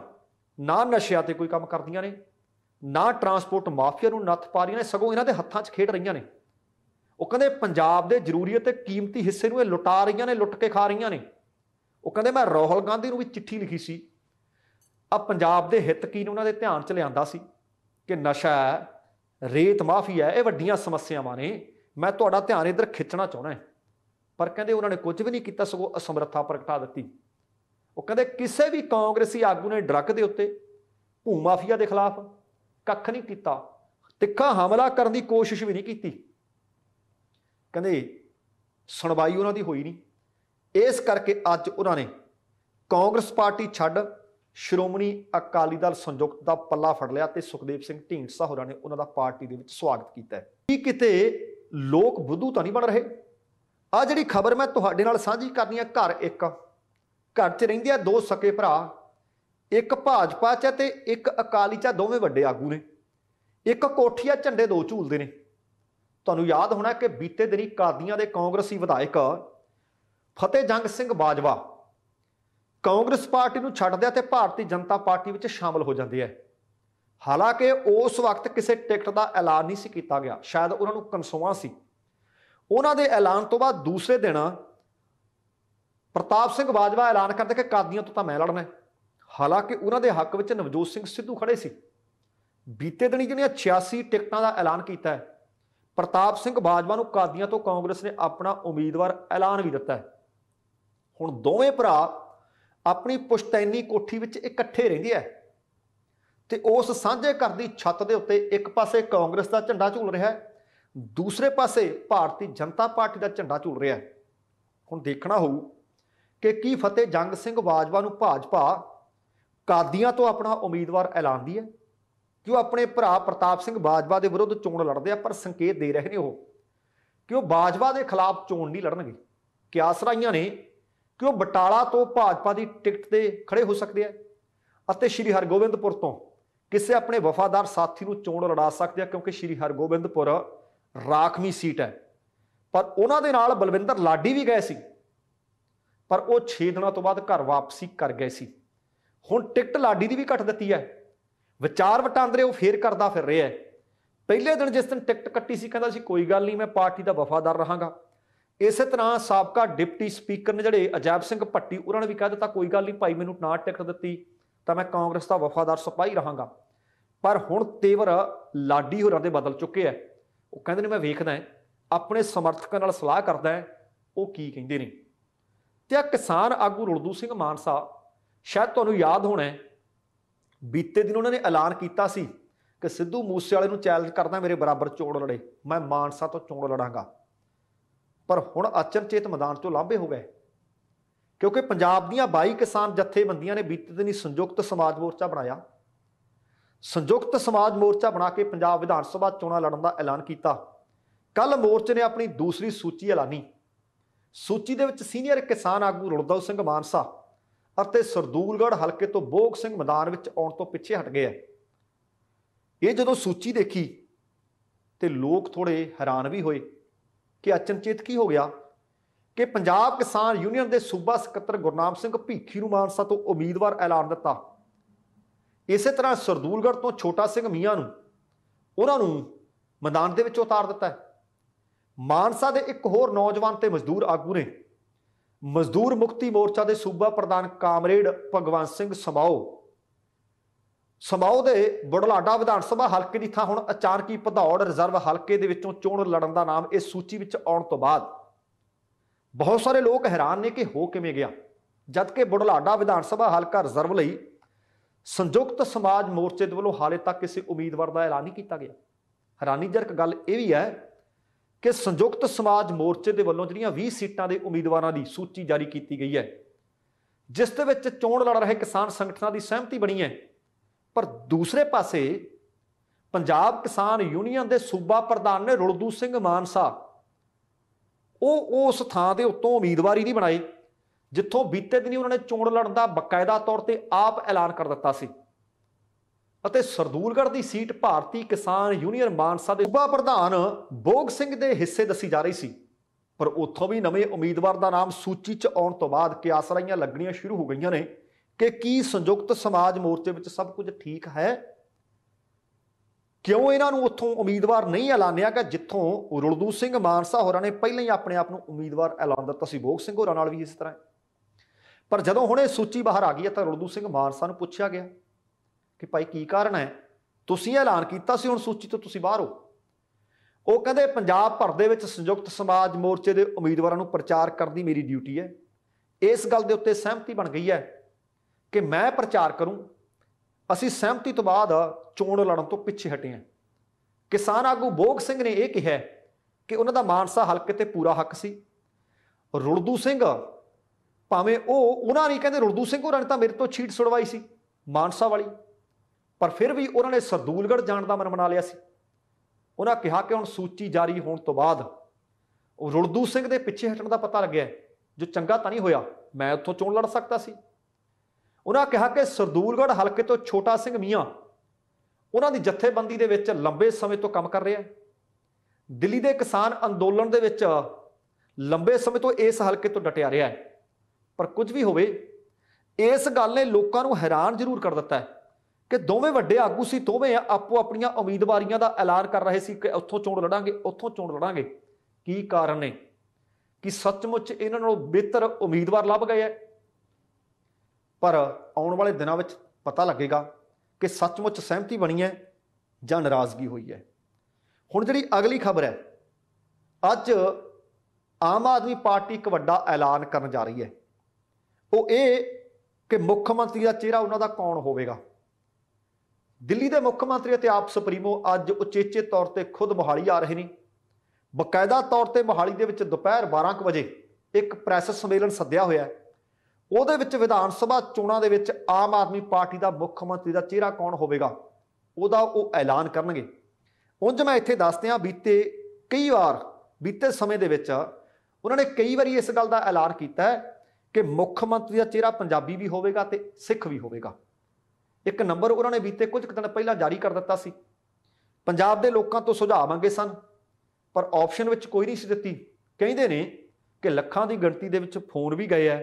ਨਾ ਨਸ਼ਿਆਂ ਤੇ ਕੋਈ ਕੰਮ ਕਰਦੀਆਂ ਨੇ ਨਾ ਟਰਾਂਸਪੋਰਟ ਮਾਫੀਆ ਨੂੰ ਨੱਥ ਪਾ ਰਹੀਆਂ ਨੇ ਸਗੋਂ ਇਹਨਾਂ ਦੇ ਹੱਥਾਂ 'ਚ ਖੇਡ ਰਹੀਆਂ ਨੇ ਉਹ ਕਹਿੰਦੇ ਪੰਜਾਬ ਦੇ ਜ਼ਰੂਰੀ ਅਤੇ ਕੀਮਤੀ ਹਿੱਸੇ ਨੂੰ ਇਹ ਲੁਟਾ ਰਹੀਆਂ ਨੇ ਲੁੱਟ ਕੇ ਖਾ ਰਹੀਆਂ ਨੇ ਉਹ ਕਹਿੰਦੇ ਮੈਂ ਰੋਹਲ ਗਾਂਧੀ ਨੂੰ ਵੀ ਚਿੱਠੀ ਲਿਖੀ ਸੀ ਆ ਪੰਜਾਬ ਦੇ ਹਿੱਤ ਕੀ ਨੂੰ ਉਹਨਾਂ ਦੇ ਧਿਆਨ ਚ ਲਿਆਂਦਾ ਸੀ ਕਿ ਨਸ਼ਾ ਰੇਤ ਮਾਫੀ ਹੈ ਇਹ ਵੱਡੀਆਂ ਸਮੱਸਿਆਵਾਂ ਨੇ ਮੈਂ ਤੁਹਾਡਾ ਧਿਆਨ ਇਧਰ ਖਿੱਚਣਾ ਚਾਹਣਾ ਹੈ ਪਰ ਕਹਿੰਦੇ ਉਹਨਾਂ ਨੇ ਕੁਝ ਵੀ ਨਹੀਂ ਕੀਤਾ ਸਗੋਂ ਅਸਮਰੱਥਾ ਪ੍ਰਗਟਾ ਦਿੱਤੀ ਉਹ ਕਹਿੰਦੇ ਕਿਸੇ ਵੀ ਕਾਂਗਰਸੀ ਆਗੂ ਨੇ ਡਰੱਗ ਦੇ ਉੱਤੇ ਭੂ ਮਾਫੀਆ ਦੇ ਖਿਲਾਫ ਕੱਖ ਨਹੀਂ ਕੀਤਾ ਤਿੱਖਾ ਹਮਲਾ ਕਰਨ ਦੀ ਕੋਸ਼ਿਸ਼ ਵੀ ਨਹੀਂ ਕੀਤੀ ਕਹਿੰਦੇ ਸੁਣਵਾਈ ਉਹਨਾਂ ਦੀ ਹੋਈ ਨਹੀਂ ਇਸ ਕਰਕੇ ਅੱਜ ਉਹਨਾਂ ਨੇ ਕਾਂਗਰਸ ਪਾਰਟੀ ਛੱਡ ਸ਼੍ਰੋਮਣੀ ਅਕਾਲੀ ਦਲ ਸੰਯੁਕਤ ਦਾ ਪੱਲਾ ਫੜ ਲਿਆ ਤੇ ਸੁਖਦੇਵ ਸਿੰਘ ਢੀਂਡਸਾ ਹੋਰਾਂ ਨੇ ਉਹਨਾਂ ਦਾ ਪਾਰਟੀ ਦੇ ਵਿੱਚ ਸਵਾਗਤ ਕੀਤਾ ਕੀ ਕਿਤੇ ਲੋਕ ਬੁੱਧੂ ਤਾਂ ਨਹੀਂ ਬਣ ਰਹੇ ਆ ਜਿਹੜੀ ਖਬਰ ਮੈਂ ਤੁਹਾਡੇ ਨਾਲ ਸਾਂਝੀ ਕਰਨੀ ਆ ਘਰ ਇੱਕ ਘਰ 'ਚ ਰਹਿੰਦੇ ਆ ਦੋ ਸਕੇ ਭਰਾ ਇੱਕ ਭਾਜਪਾ 'ਚ ਤੇ ਇੱਕ ਅਕਾਲੀ 'ਚ ਦੋਵੇਂ ਵੱਡੇ ਆਗੂ ਨੇ ਇੱਕ ਕੋਠੀਆ ਝੰਡੇ ਦੋ ਝੂਲਦੇ ਨੇ ਤੁਹਾਨੂੰ ਯਾਦ ਹੋਣਾ ਕਿ ਬੀਤੇ ਦਿਨੀ ਕਾਦੀਆਂ ਦੇ ਕਾਂਗਰਸੀ ਵਿਧਾਇਕ ਫਤਿਹ ਜੰਗ ਸਿੰਘ ਬਾਜਵਾ ਕਾਂਗਰਸ ਪਾਰਟੀ ਨੂੰ ਛੱਡਦੇ ਤੇ ਭਾਰਤੀ ਜਨਤਾ ਪਾਰਟੀ ਵਿੱਚ ਸ਼ਾਮਲ ਹੋ ਜਾਂਦੇ ਆ ਹਾਲਾਂਕਿ ਉਸ ਵਕਤ ਕਿਸੇ ਟਿਕਟ ਦਾ ਐਲਾਨ ਨਹੀਂ ਸੀ ਕੀਤਾ ਗਿਆ ਸ਼ਾਇਦ ਉਹਨਾਂ ਨੂੰ ਕਨਸੋਆ ਸੀ ਉਹਨਾਂ ਦੇ ਐਲਾਨ ਤੋਂ ਬਾਅਦ ਦੂਸਰੇ ਦਿਨ ਪ੍ਰਤਾਪ ਸਿੰਘ ਬਾਜਵਾ ਐਲਾਨ ਕਰਦੇ ਕਿ ਕਾਦੀਆਂ ਤੋਂ ਤਾਂ ਮੈਂ ਲੜਨਾ ਹਾਲਾਂਕਿ ਉਹਨਾਂ ਦੇ ਹੱਕ ਵਿੱਚ ਨਵਜੋਤ ਸਿੰਘ ਸਿੱਧੂ ਖੜੇ ਸੀ ਬੀਤੇ ਦਿਨੀ ਜਿਹਨੇ 86 ਟਿਕਟਾਂ ਦਾ ਐਲਾਨ ਕੀਤਾ ਹੈ ਪ੍ਰਤਾਪ ਸਿੰਘ ਬਾਜਵਾ ਨੂੰ ਕਾਦੀਆਂ ਤੋਂ ਕਾਂਗਰਸ ਨੇ ਆਪਣਾ ਉਮੀਦਵਾਰ ਐਲਾਨ ਵੀ ਦਿੱਤਾ ਹੈ ਹੁਣ ਦੋਵੇਂ ਭਰਾ ਆਪਣੀ ਪੁਸ਼ਤੈਨੀ ਕੋਠੀ ਵਿੱਚ ਇਕੱਠੇ ਰਹਿੰਦੇ ਆ ਤੇ ਉਸ ਸਾਂਝੇ ਘਰ ਦੀ ਛੱਤ ਦੇ ਉੱਤੇ ਇੱਕ ਪਾਸੇ ਕਾਂਗਰਸ ਦਾ ਝੰਡਾ ਝੂਲ ਰਿਹਾ ਹੈ ਦੂਸਰੇ ਪਾਸੇ ਭਾਰਤੀ ਜਨਤਾ ਪਾਰਟੀ ਦਾ ਝੰਡਾ ਝੂਲ ਰਿਹਾ ਹੈ ਹੁਣ ਦੇਖਣਾ ਹੋਊ ਕਿ ਕੀ ਫਤਿਹ ਜੰਗ ਸਿੰਘ ਬਾਜਵਾ ਨੂੰ ਭਾਜਪਾ ਕਾਦੀਆਂ ਤੋਂ ਆਪਣਾ ਉਮੀਦਵਾਰ ਐਲਾਨਦੀ ਹੈ ਕਿ ਉਹ ਆਪਣੇ ਭਰਾ ਪ੍ਰਤਾਪ ਸਿੰਘ ਬਾਜਵਾ ਦੇ ਵਿਰੁੱਧ ਚੋਣ ਲੜਦੇ ਆ ਪਰ ਸੰਕੇਤ ਦੇ ਰਹੇ ਨੇ ਉਹ ਕਿ ਉਹ ਬਾਜਵਾ ਦੇ ਖਿਲਾਫ ਚੋਣ ਨਹੀਂ ਲੜਨਗੇ ਕਿ ਆਸਰਾਈਆਂ ਨੇ ਕਿ ਉਹ ਬਟਾਲਾ ਤੋਂ ਭਾਜਪਾ ਦੀ ਟਿਕਟ ਤੇ ਖੜੇ ਹੋ ਸਕਦੇ ਆ ਅਤੇ ਸ਼੍ਰੀ ਹਰਗੋਬਿੰਦਪੁਰ ਤੋਂ ਕਿਸੇ ਆਪਣੇ ਵਫਾਦਾਰ ਸਾਥੀ ਨੂੰ ਚੋਣ ਲੜਾ ਸਕਦੇ ਆ ਕਿਉਂਕਿ ਸ਼੍ਰੀ ਹਰਗੋਬਿੰਦਪੁਰ ਰਾਖਵੀਂ ਸੀਟ ਹੈ ਪਰ ਉਹਨਾਂ ਦੇ ਨਾਲ ਬਲਵਿੰਦਰ ਲਾਡੀ ਵੀ ਗਏ ਸੀ ਪਰ ਉਹ 6 ਦਿਨਾਂ ਤੋਂ ਬਾਅਦ ਘਰ ਵਾਪਸੀ ਕਰ ਗਏ ਸੀ ਹੁਣ ਟਿਕਟ ਲਾਡੀ ਦੀ ਵੀ ਘਟ ਦਿੱਤੀ ਹੈ ਵਿਚਾਰ ਵਟਾਂਦਰੇ ਉਹ ਫੇਰ ਕਰਦਾ ਫਿਰ ਰਿਹਾ ਹੈ ਪਹਿਲੇ ਦਿਨ ਜਿਸ ਦਿਨ ਟਿਕਟ ਕੱਟੀ ਸੀ ਕਹਿੰਦਾ ਸੀ ਕੋਈ ਗੱਲ ਨਹੀਂ ਮੈਂ ਪਾਰਟੀ ਦਾ ਵਫਾਦਾਰ ਰਹਾਂਗਾ ਇਸੇ ਤਰ੍ਹਾਂ ਸਾਬਕਾ ਡਿਪਟੀ ਸਪੀਕਰ ਨੇ ਜਿਹੜੇ ਅਜੈਬ ਸਿੰਘ ਭੱਟੀ ਉਹਨਾਂ ਨੇ ਵੀ ਕਹਿ ਦਿੱਤਾ ਕੋਈ ਗੱਲ ਨਹੀਂ ਭਾਈ ਮੈਨੂੰ ਨਾ ਟਿਕਟ ਦਿੱਤੀ ਤਾਂ ਮੈਂ ਕਾਂਗਰਸ ਦਾ ਵਫਾਦਾਰ ਸਿਪਾਹੀ ਰਹਾਂਗਾ ਪਰ ਹੁਣ ਤੇਵਰ ਲਾਡੀ ਹੋਰਾਂ ਦੇ ਬਦਲ ਚੁੱਕੇ ਐ ਉਹ ਕਹਿੰਦੇ ਨੇ ਮੈਂ ਵੇਖਦਾ ਆਪਣੇ ਸਮਰਥਕਾਂ ਨਾਲ ਸਲਾਹ ਕਰਦਾ ਉਹ ਕੀ ਕਹਿੰਦੇ ਨੇ ਤੇ ਆ ਕਿਸਾਨ ਆਗੂ ਰੁਲਦੂ ਸਿੰਘ ਮਾਨਸਾ ਸ਼ਾਇਦ ਤੁਹਾਨੂੰ ਯਾਦ ਹੋਣਾ ਬੀਤੇ ਦਿਨ ਉਹਨਾਂ ਨੇ ਐਲਾਨ ਕੀਤਾ ਸੀ ਕਿ ਸਿੱਧੂ ਮੂਸੇ ਵਾਲੇ ਨੂੰ ਚੈਲੰਜ ਕਰਦਾ ਮੇਰੇ ਬਰਾਬਰ ਚੋਣ ਲੜੇ ਮੈਂ ਮਾਨਸਾ ਤੋਂ ਚੋਣ ਲੜਾਂਗਾ ਪਰ ਹੁਣ ਅਚਨਚੇਤ ਮੈਦਾਨ ਤੋਂ ਲਾਂਭੇ ਹੋ ਗਏ ਕਿਉਂਕਿ ਪੰਜਾਬ ਦੀਆਂ 22 ਕਿਸਾਨ ਜਥੇਬੰਦੀਆਂ ਨੇ ਬੀਤੇ ਦਿਨੀ ਸੰਯੁਕਤ ਸਮਾਜ ਮੋਰਚਾ ਬਣਾਇਆ ਸੰਯੁਕਤ ਸਮਾਜ ਮੋਰਚਾ ਬਣਾ ਕੇ ਪੰਜਾਬ ਵਿਧਾਨ ਸਭਾ ਚੋਣਾਂ ਲੜਨ ਦਾ ਐਲਾਨ ਕੀਤਾ ਕੱਲ ਮੋਰਚੇ ਨੇ ਆਪਣੀ ਦੂਸਰੀ ਸੂਚੀ ਐਲਾਨੀ ਸੂਚੀ ਦੇ ਵਿੱਚ ਸੀਨੀਅਰ ਕਿਸਾਨ ਆਗੂ ਰੁਲਦਾਉ ਸਿੰਘ ਮਾਨਸਾ ਅਤੇ ਸਰਦੂਲਗੜ ਹਲਕੇ ਤੋਂ ਬੋਗ ਸਿੰਘ ਮੈਦਾਨ ਵਿੱਚ ਆਉਣ ਤੋਂ ਪਿੱਛੇ ਹਟ ਗਏ ਆ ਇਹ ਜਦੋਂ ਸੂਚੀ ਦੇਖੀ ਤੇ ਲੋਕ ਥੋੜੇ ਹੈਰਾਨ ਵੀ ਹੋਏ ਕਿ ਅਚਨਚੇਤ ਕੀ ਹੋ ਗਿਆ ਕਿ ਪੰਜਾਬ ਕਿਸਾਨ ਯੂਨੀਅਨ ਦੇ ਸੂਬਾ ਸਕੱਤਰ ਗੁਰਨਾਮ ਸਿੰਘ ਭੀਖੀ ਨੂੰ ਮਾਨਸਾ ਤੋਂ ਉਮੀਦਵਾਰ ਐਲਾਨ ਦਿੱਤਾ ਇਸੇ ਤਰ੍ਹਾਂ ਸਰਦੂਲਗੜ ਤੋਂ ਛੋਟਾ ਸਿੰਘ ਮੀਆਂ ਨੂੰ ਉਹਨਾਂ ਨੂੰ ਮੈਦਾਨ ਦੇ ਵਿੱਚ ਉਤਾਰ ਦਿੱਤਾ ਮਾਨਸਾ ਦੇ ਇੱਕ ਹੋਰ ਨੌਜਵਾਨ ਤੇ ਮਜ਼ਦੂਰ ਆਗੂ ਨੇ ਮਜ਼ਦੂਰ ਮੁਕਤੀ ਮੋਰਚਾ ਦੇ ਸੂਬਾ ਪ੍ਰਧਾਨ ਕਾਮਰੇਡ ਭਗਵੰਤ ਸਿੰਘ ਸਮਾਉ ਸਮਾਉ ਦੇ ਬੜਲਾਡਾ ਵਿਧਾਨ ਸਭਾ ਹਲਕੇ ਦੀ ਥਾਂ ਹੁਣ ਅਚਾਨਕੀ ਪਧੌੜ ਭਦੌੜ ਰਿਜ਼ਰਵ ਹਲਕੇ ਦੇ ਵਿੱਚੋਂ ਚੋਣ ਲੜਨ ਦਾ ਨਾਮ ਇਸ ਸੂਚੀ ਵਿੱਚ ਆਉਣ ਤੋਂ ਬਾਅਦ ਬਹੁਤ ਸਾਰੇ ਲੋਕ ਹੈਰਾਨ ਨੇ ਕਿ ਹੋ ਕਿਵੇਂ ਗਿਆ ਜਦਕਿ ਬੜਲਾਡਾ ਵਿਧਾਨ ਸਭਾ ਹਲਕਾ ਰਿਜ਼ਰਵ ਲਈ ਸੰਯੁਕਤ ਸਮਾਜ ਮੋਰਚੇ ਦੇ ਵੱਲੋਂ ਹਾਲੇ ਤੱਕ ਕਿਸੇ ਉਮੀਦਵਾਰ ਦਾ ਐਲਾਨ ਨਹੀਂ ਕੀਤਾ ਗਿਆ ਹੈਰਾਨੀਜਨਕ ਗੱਲ ਇਹ ਵੀ ਹੈ ਕਿ ਸੰਯੁਕਤ ਸਮਾਜ ਮੋਰਚੇ ਦੇ ਵੱਲੋਂ ਜਿਹੜੀਆਂ 20 ਸੀਟਾਂ ਦੇ ਉਮੀਦਵਾਰਾਂ ਦੀ ਸੂਚੀ ਜਾਰੀ ਕੀਤੀ ਗਈ ਹੈ ਜਿਸ ਦੇ ਵਿੱਚ ਚੋਣ ਲੜ ਰਹੇ ਕਿਸਾਨ ਸੰਗਠਨਾਂ ਦੀ ਸਹਿਮਤੀ ਬਣੀ ਹੈ ਪਰ ਦੂਸਰੇ ਪਾਸੇ ਪੰਜਾਬ ਕਿਸਾਨ ਯੂਨੀਅਨ ਦੇ ਸੂਬਾ ਪ੍ਰਧਾਨ ਨੇ ਰੁਲਦੂ ਸਿੰਘ ਮਾਨਸਾ ਉਹ ਉਸ ਥਾਂ ਦੇ ਉੱਤੋਂ ਉਮੀਦਵਾਰੀ ਨਹੀਂ ਬਣਾਈ ਜਿੱਥੋਂ ਬੀਤੇ ਦਿਨੀ ਉਹਨਾਂ ਨੇ ਚੋਣ ਲੜਨ ਦਾ ਬਕਾਇਦਾ ਤੌਰ ਤੇ ਆਪ ਐਲਾਨ ਕਰ ਦਿੱਤਾ ਸੀ ਅਤੇ ਸਰਦੂਲਗੜ੍ਹ ਦੀ ਸੀਟ ਭਾਰਤੀ ਕਿਸਾਨ ਯੂਨੀਅਨ ਮਾਨਸਾ ਦੇ ਉਪਾ ਪ੍ਰਧਾਨ ਬੋਗ ਸਿੰਘ ਦੇ ਹਿੱਸੇ ਦੱਸੀ ਜਾ ਰਹੀ ਸੀ ਪਰ ਉੱਥੋਂ ਵੀ ਨਵੇਂ ਉਮੀਦਵਾਰ ਦਾ ਨਾਮ ਸੂਚੀ 'ਚ ਆਉਣ ਤੋਂ ਬਾਅਦ ਕਿਆਸਰਾਈਆਂ ਲੱਗਣੀਆਂ ਸ਼ੁਰੂ ਹੋ ਗਈਆਂ ਨੇ ਕਿ ਕੀ ਸੰਯੁਕਤ ਸਮਾਜ ਮੋਰਚੇ ਵਿੱਚ ਸਭ ਕੁਝ ਠੀਕ ਹੈ ਕਿਉਂ ਇਹਨਾਂ ਨੂੰ ਉੱਥੋਂ ਉਮੀਦਵਾਰ ਨਹੀਂ ਐਲਾਨਿਆ ਕਿ ਜਿੱਥੋਂ ਰੁਲਦੂ ਸਿੰਘ ਮਾਨਸਾ ਹੋਰਾਂ ਨੇ ਪਹਿਲਾਂ ਹੀ ਆਪਣੇ ਆਪ ਨੂੰ ਉਮੀਦਵਾਰ ਐਲਾਨ ਦਿੱਤਾ ਸੀ ਬੋਗ ਸਿੰਘ ਹੋਰਾਂ ਨਾਲ ਵੀ ਇਸ ਤਰ੍ਹਾਂ ਪਰ ਜਦੋਂ ਹੁਣੇ ਸੂਚੀ ਬਾਹਰ ਆ ਗਈ ਤਾਂ ਰੁਲਦੂ ਸਿੰਘ ਮਾਨਸਾ ਨੂੰ ਪੁੱਛਿਆ ਗਿਆ ਕਿ ਭਾਈ ਕੀ ਕਾਰਨ ਹੈ ਤੁਸੀਂ ਐਲਾਨ ਕੀਤਾ ਸੀ ਹੁਣ ਸੂਚੀ ਤੋਂ ਤੁਸੀਂ ਬਾਹਰ ਹੋ ਉਹ ਕਹਿੰਦੇ ਪੰਜਾਬ ਭਰ ਦੇ ਵਿੱਚ ਸੰਯੁਕਤ ਸਮਾਜ ਮੋਰਚੇ ਦੇ ਉਮੀਦਵਾਰਾਂ ਨੂੰ ਪ੍ਰਚਾਰ ਕਰਨ ਦੀ ਮੇਰੀ ਡਿਊਟੀ ਹੈ ਇਸ ਗੱਲ ਦੇ ਉੱਤੇ ਸਹਿਮਤੀ ਬਣ ਗਈ ਹੈ ਕਿ ਮੈਂ ਪ੍ਰਚਾਰ ਕਰੂੰ ਅਸੀਂ ਸਹਿਮਤੀ ਤੋਂ ਬਾਅਦ ਚੋਣ ਲੜਨ ਤੋਂ ਪਿੱਛੇ ਹਟੇ ਹਾਂ ਕਿਸਾਨ ਆਗੂ ਬੋਗ ਸਿੰਘ ਨੇ ਇਹ ਕਿਹਾ ਕਿ ਉਹਨਾਂ ਦਾ ਮਾਨਸਾ ਹਲਕੇ ਤੇ ਪੂਰਾ ਹੱਕ ਸੀ ਰੁਰਦੂ ਸਿੰਘ ਭਾਵੇਂ ਉਹ ਉਹਨਾਂ ਨਹੀਂ ਕਹਿੰਦੇ ਰੁਰਦੂ ਸਿੰਘ ਹੋਰਾਂ ਨੇ ਤਾਂ ਮੇਰੇ ਤੋਂ ਛੀਟ ਸੁੜਵਾਈ ਸੀ ਮਾਨਸਾ ਵਾਲੀ ਪਰ ਫਿਰ ਵੀ ਉਹਨਾਂ ਨੇ ਸਰਦੂਲਗੜ ਜਾਣ ਦਾ ਮਨ ਬਣਾ ਲਿਆ ਸੀ ਉਹਨਾਂ ਕਿਹਾ ਕਿ ਹੁਣ ਸੂਚੀ ਜਾਰੀ ਹੋਣ ਤੋਂ ਬਾਅਦ ਉਹ ਰੁਲਦੂ ਸਿੰਘ ਦੇ ਪਿੱਛੇ ਹਟਣ ਦਾ ਪਤਾ ਲੱਗਿਆ ਜੋ ਚੰਗਾ ਤਾਂ ਨਹੀਂ ਹੋਇਆ ਮੈਂ ਉੱਥੋਂ ਚੋਣ ਲੜ ਸਕਦਾ ਸੀ ਉਹਨਾਂ ਕਿਹਾ ਕਿ ਸਰਦੂਲਗੜ ਹਲਕੇ ਤੋਂ ਛੋਟਾ ਸਿੰਘ ਮੀਆਂ ਉਹਨਾਂ ਦੀ ਜਥੇਬੰਦੀ ਦੇ ਵਿੱਚ ਲੰਬੇ ਸਮੇਂ ਤੋਂ ਕੰਮ ਕਰ ਰਿਹਾ ਹੈ ਦਿੱਲੀ ਦੇ ਕਿਸਾਨ ਅੰਦੋਲਨ ਦੇ ਵਿੱਚ ਲੰਬੇ ਸਮੇਂ ਤੋਂ ਇਸ ਹਲਕੇ ਤੋਂ ਡਟਿਆ ਰਿਹਾ ਹੈ ਪਰ ਕੁਝ ਵੀ ਹੋਵੇ ਇਸ ਗੱਲ ਨੇ ਲੋਕਾਂ ਨੂੰ ਹੈਰਾਨ ਜ਼ਰੂਰ ਕਰ ਦਿੱਤਾ ਹੈ ਕਿ ਦੋਵੇਂ ਵੱਡੇ ਆਗੂ ਸੀ ਦੋਵੇਂ ਆਪੋ ਆਪਣੀਆਂ ਉਮੀਦਵਾਰੀਆਂ ਦਾ ਐਲਾਨ ਕਰ ਰਹੇ ਸੀ ਕਿ ਉੱਥੋਂ ਚੋਣ ਲੜਾਂਗੇ ਉੱਥੋਂ ਚੋਣ ਲੜਾਂਗੇ ਕੀ ਕਾਰਨ ਨੇ ਕਿ ਸੱਚਮੁੱਚ ਇਹਨਾਂ ਨਾਲੋਂ ਬਿਹਤਰ ਉਮੀਦਵਾਰ ਲੱਭ ਗਏ ਐ ਪਰ ਆਉਣ ਵਾਲੇ ਦਿਨਾਂ ਵਿੱਚ ਪਤਾ ਲੱਗੇਗਾ ਕਿ ਸੱਚਮੁੱਚ ਸਹਿਮਤੀ ਬਣੀ ਐ ਜਾਂ ਨਾਰਾਜ਼ਗੀ ਹੋਈ ਐ ਹੁਣ ਜਿਹੜੀ ਅਗਲੀ ਖਬਰ ਐ ਅੱਜ ਆਮ ਆਦਮੀ ਪਾਰਟੀ ਇੱਕ ਵੱਡਾ ਐਲਾਨ ਕਰਨ ਜਾ ਰਹੀ ਐ ਉਹ ਇਹ ਕਿ ਮੁੱਖ ਮੰਤਰੀ ਦਾ ਚਿਹਰਾ ਉਹਨਾਂ ਦਾ ਕੌਣ ਹੋਵੇਗਾ ਦਿੱਲੀ ਦੇ ਮੁੱਖ ਮੰਤਰੀ ਅਤੇ ਆਪ ਸੁਪਰੀਮੋ ਅੱਜ ਉਚੇਚੇ ਤੌਰ ਤੇ ਖੁਦ ਮੋਹਾਲੀ ਆ ਰਹੇ ਨੇ ਬਕਾਇਦਾ ਤੌਰ ਤੇ ਮੋਹਾਲੀ ਦੇ ਵਿੱਚ ਦੁਪਹਿਰ 12:00 ਵਜੇ ਇੱਕ ਪ੍ਰੈਸ ਸੰਮੇਲਨ ਸੱਦਿਆ ਹੋਇਆ ਹੈ ਉਹਦੇ ਵਿੱਚ ਵਿਧਾਨ ਸਭਾ ਚੋਣਾਂ ਦੇ ਵਿੱਚ ਆਮ ਆਦਮੀ ਪਾਰਟੀ ਦਾ ਮੁੱਖ ਮੰਤਰੀ ਦਾ ਚਿਹਰਾ ਕੌਣ ਹੋਵੇਗਾ ਉਹਦਾ ਉਹ ਐਲਾਨ ਕਰਨਗੇ ਉਂਝ ਮੈਂ ਇੱਥੇ ਦੱਸ ਦਿਆਂ ਬੀਤੇ ਕਈ ਵਾਰ ਬੀਤੇ ਸਮੇਂ ਦੇ ਵਿੱਚ ਉਹਨਾਂ ਨੇ ਕਈ ਵਾਰੀ ਇਸ ਗੱਲ ਦਾ ਐਲਾਨ ਕੀਤਾ ਹੈ ਕਿ ਮੁੱਖ ਮੰਤਰੀ ਦਾ ਚਿਹਰਾ ਪੰਜਾਬੀ ਵੀ ਹੋਵੇਗਾ ਤੇ ਸਿੱਖ ਵੀ ਹੋਵੇਗਾ ਇੱਕ ਨੰਬਰ ਉਹਨਾਂ ਨੇ ਬੀਤੇ ਕੁਝ ਦਿਨ ਪਹਿਲਾਂ ਜਾਰੀ ਕਰ ਦਿੱਤਾ ਸੀ ਪੰਜਾਬ ਦੇ ਲੋਕਾਂ ਤੋਂ ਸੁਝਾਅ ਮੰਗੇ ਸਨ ਪਰ ਆਪਸ਼ਨ ਵਿੱਚ ਕੋਈ ਨਹੀਂ ਸੀ ਦਿੱਤੀ ਕਹਿੰਦੇ ਨੇ ਕਿ ਲੱਖਾਂ ਦੀ ਗਿਣਤੀ ਦੇ ਵਿੱਚ ਫੋਨ ਵੀ ਗਏ ਐ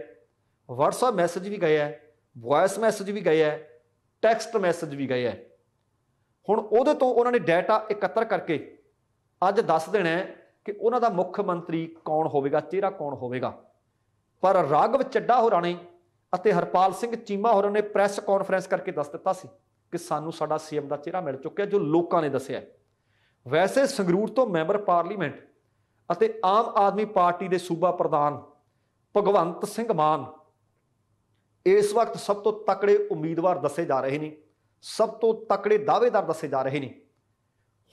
WhatsApp ਮੈਸੇਜ ਵੀ ਗਏ ਐ ਵੌਇਸ ਮੈਸੇਜ ਵੀ ਗਏ ਐ ਟੈਕਸਟ ਮੈਸੇਜ ਵੀ ਗਏ ਐ ਹੁਣ ਉਹਦੇ ਤੋਂ ਉਹਨਾਂ ਨੇ ਡਾਟਾ ਇਕੱਤਰ ਕਰਕੇ ਅੱਜ ਦੱਸ ਦੇਣਾ ਹੈ ਕਿ ਉਹਨਾਂ ਦਾ ਮੁੱਖ ਮੰਤਰੀ ਕੌਣ ਹੋਵੇਗਾ ਚਿਹਰਾ ਕੌਣ ਹੋਵੇਗਾ ਪਰ ਰਾਗਵ ਚੱਡਾ ਹੋ ਰਾਣੇ ਅਤੇ ਹਰਪਾਲ ਸਿੰਘ ਚੀਮਾ ਹੋਰਾਂ ਨੇ ਪ੍ਰੈਸ ਕਾਨਫਰੰਸ ਕਰਕੇ ਦੱਸ ਦਿੱਤਾ ਸੀ ਕਿ ਸਾਨੂੰ ਸਾਡਾ ਸੀਐਮ ਦਾ ਚਿਹਰਾ ਮਿਲ ਚੁੱਕਿਆ ਜੋ ਲੋਕਾਂ ਨੇ ਦੱਸਿਆ ਵੈਸੇ ਸੰਗਰੂਰ ਤੋਂ ਮੈਂਬਰ ਪਾਰਲੀਮੈਂਟ ਅਤੇ ਆਮ ਆਦਮੀ ਪਾਰਟੀ ਦੇ ਸੂਬਾ ਪ੍ਰਧਾਨ ਭਗਵੰਤ ਸਿੰਘ ਮਾਨ ਇਸ ਵਕਤ ਸਭ ਤੋਂ ਤਕੜੇ ਉਮੀਦਵਾਰ ਦੱਸੇ ਜਾ ਰਹੇ ਨੇ ਸਭ ਤੋਂ ਤਕੜੇ ਦਾਅਵੇਦਾਰ ਦੱਸੇ ਜਾ ਰਹੇ ਨੇ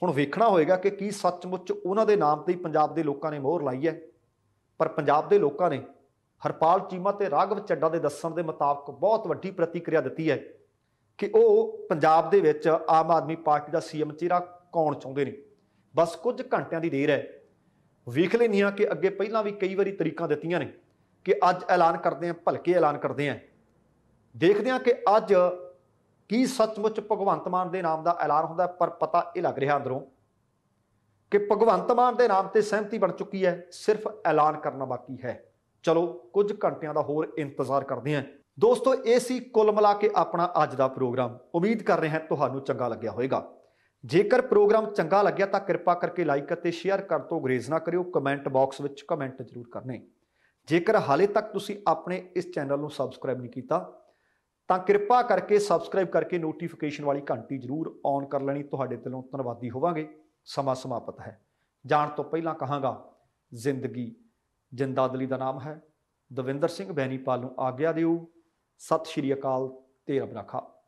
ਹੁਣ ਵੇਖਣਾ ਹੋਏਗਾ ਕਿ ਕੀ ਸੱਚਮੁੱਚ ਉਹਨਾਂ ਦੇ ਨਾਮ ਤੇ ਹੀ ਪੰਜਾਬ ਦੇ ਲੋਕਾਂ ਨੇ ਮੋਹਰ ਲਾਈ ਹੈ ਪਰ ਪੰਜਾਬ ਦੇ ਲੋਕਾਂ ਨੇ ਹਰਪਾਲ ਚੀਮਾ ਤੇ ਰਾਘਵ ਚੱਡਾ ਦੇ ਦੱਸਣ ਦੇ ਮੁਤਾਬਕ ਬਹੁਤ ਵੱਡੀ ਪ੍ਰਤੀਕਿਰਿਆ ਦਿੱਤੀ ਹੈ ਕਿ ਉਹ ਪੰਜਾਬ ਦੇ ਵਿੱਚ ਆਮ ਆਦਮੀ ਪਾਰਟੀ ਦਾ ਸੀਐਮ ਚਿਹਰਾ ਕੌਣ ਚਾਹੁੰਦੇ ਨੇ ਬਸ ਕੁਝ ਘੰਟਿਆਂ ਦੀ ਦੇਰ ਹੈ ਵੇਖ ਲੈਣੀਆਂ ਕਿ ਅੱਗੇ ਪਹਿਲਾਂ ਵੀ ਕਈ ਵਾਰੀ ਤਰੀਕਾਂ ਦਿੱਤੀਆਂ ਨੇ ਕਿ ਅੱਜ ਐਲਾਨ ਕਰਦੇ ਆਂ ਭਲਕੇ ਐਲਾਨ ਕਰਦੇ ਆਂ ਦੇਖਦੇ ਆਂ ਕਿ ਅੱਜ ਕੀ ਸੱਚਮੁੱਚ ਭਗਵੰਤ ਮਾਨ ਦੇ ਨਾਮ ਦਾ ਐਲਾਨ ਹੁੰਦਾ ਪਰ ਪਤਾ ਇਹ ਲੱਗ ਰਿਹਾ ਅੰਦਰੋਂ ਕਿ ਭਗਵੰਤ ਮਾਨ ਦੇ ਨਾਮ ਤੇ ਸਹਿਮਤੀ ਬਣ ਚੁੱਕੀ ਹੈ ਸਿਰਫ ਐਲਾਨ ਕਰਨਾ ਬਾਕੀ ਹੈ ਚਲੋ ਕੁਝ ਘੰਟਿਆਂ ਦਾ ਹੋਰ ਇੰਤਜ਼ਾਰ ਕਰਦੇ ਹਾਂ ਦੋਸਤੋ ਇਹ ਸੀ ਕੁੱਲ ਮਿਲਾ ਕੇ ਆਪਣਾ ਅੱਜ ਦਾ ਪ੍ਰੋਗਰਾਮ ਉਮੀਦ ਕਰ ਰਹੇ ਹਾਂ ਤੁਹਾਨੂੰ ਚੰਗਾ ਲੱਗਿਆ ਹੋਵੇਗਾ ਜੇਕਰ ਪ੍ਰੋਗਰਾਮ ਚੰਗਾ ਲੱਗਿਆ ਤਾਂ ਕਿਰਪਾ ਕਰਕੇ ਲਾਈਕ ਅਤੇ ਸ਼ੇਅਰ ਕਰ ਤੋਂ ਗਰੇਜ਼ ਨਾ ਕਰਿਓ ਕਮੈਂਟ ਬਾਕਸ ਵਿੱਚ ਕਮੈਂਟ ਜ਼ਰੂਰ ਕਰਨੇ ਜੇਕਰ ਹਾਲੇ ਤੱਕ ਤੁਸੀਂ ਆਪਣੇ ਇਸ ਚੈਨਲ ਨੂੰ ਸਬਸਕ੍ਰਾਈਬ ਨਹੀਂ ਕੀਤਾ ਤਾਂ ਕਿਰਪਾ ਕਰਕੇ ਸਬਸਕ੍ਰਾਈਬ ਕਰਕੇ ਨੋਟੀਫਿਕੇਸ਼ਨ ਵਾਲੀ ਘੰਟੀ ਜ਼ਰੂਰ ਔਨ ਕਰ ਲੈਣੀ ਤੁਹਾਡੇ ਦਿਲੋਂ ਧੰਨਵਾਦੀ ਹੋਵਾਂਗੇ ਸਮਾਂ ਸਮਾਪਤ ਹੈ ਜਾਣ ਤੋਂ ਪਹਿਲਾਂ ਕਹਾਂਗਾ ਜ਼ਿੰਦਗੀ ਜਿੰਦਾਦਲੀ ਦਾ ਨਾਮ ਹੈ ਦਵਿੰਦਰ ਸਿੰਘ ਬੈਣੀਪਾਲ ਨੂੰ ਆਗਿਆ ਦਿਓ ਸਤਿ ਸ਼੍ਰੀ ਅਕਾਲ ਤੇ ਰੱਬ ਰਾਖਾ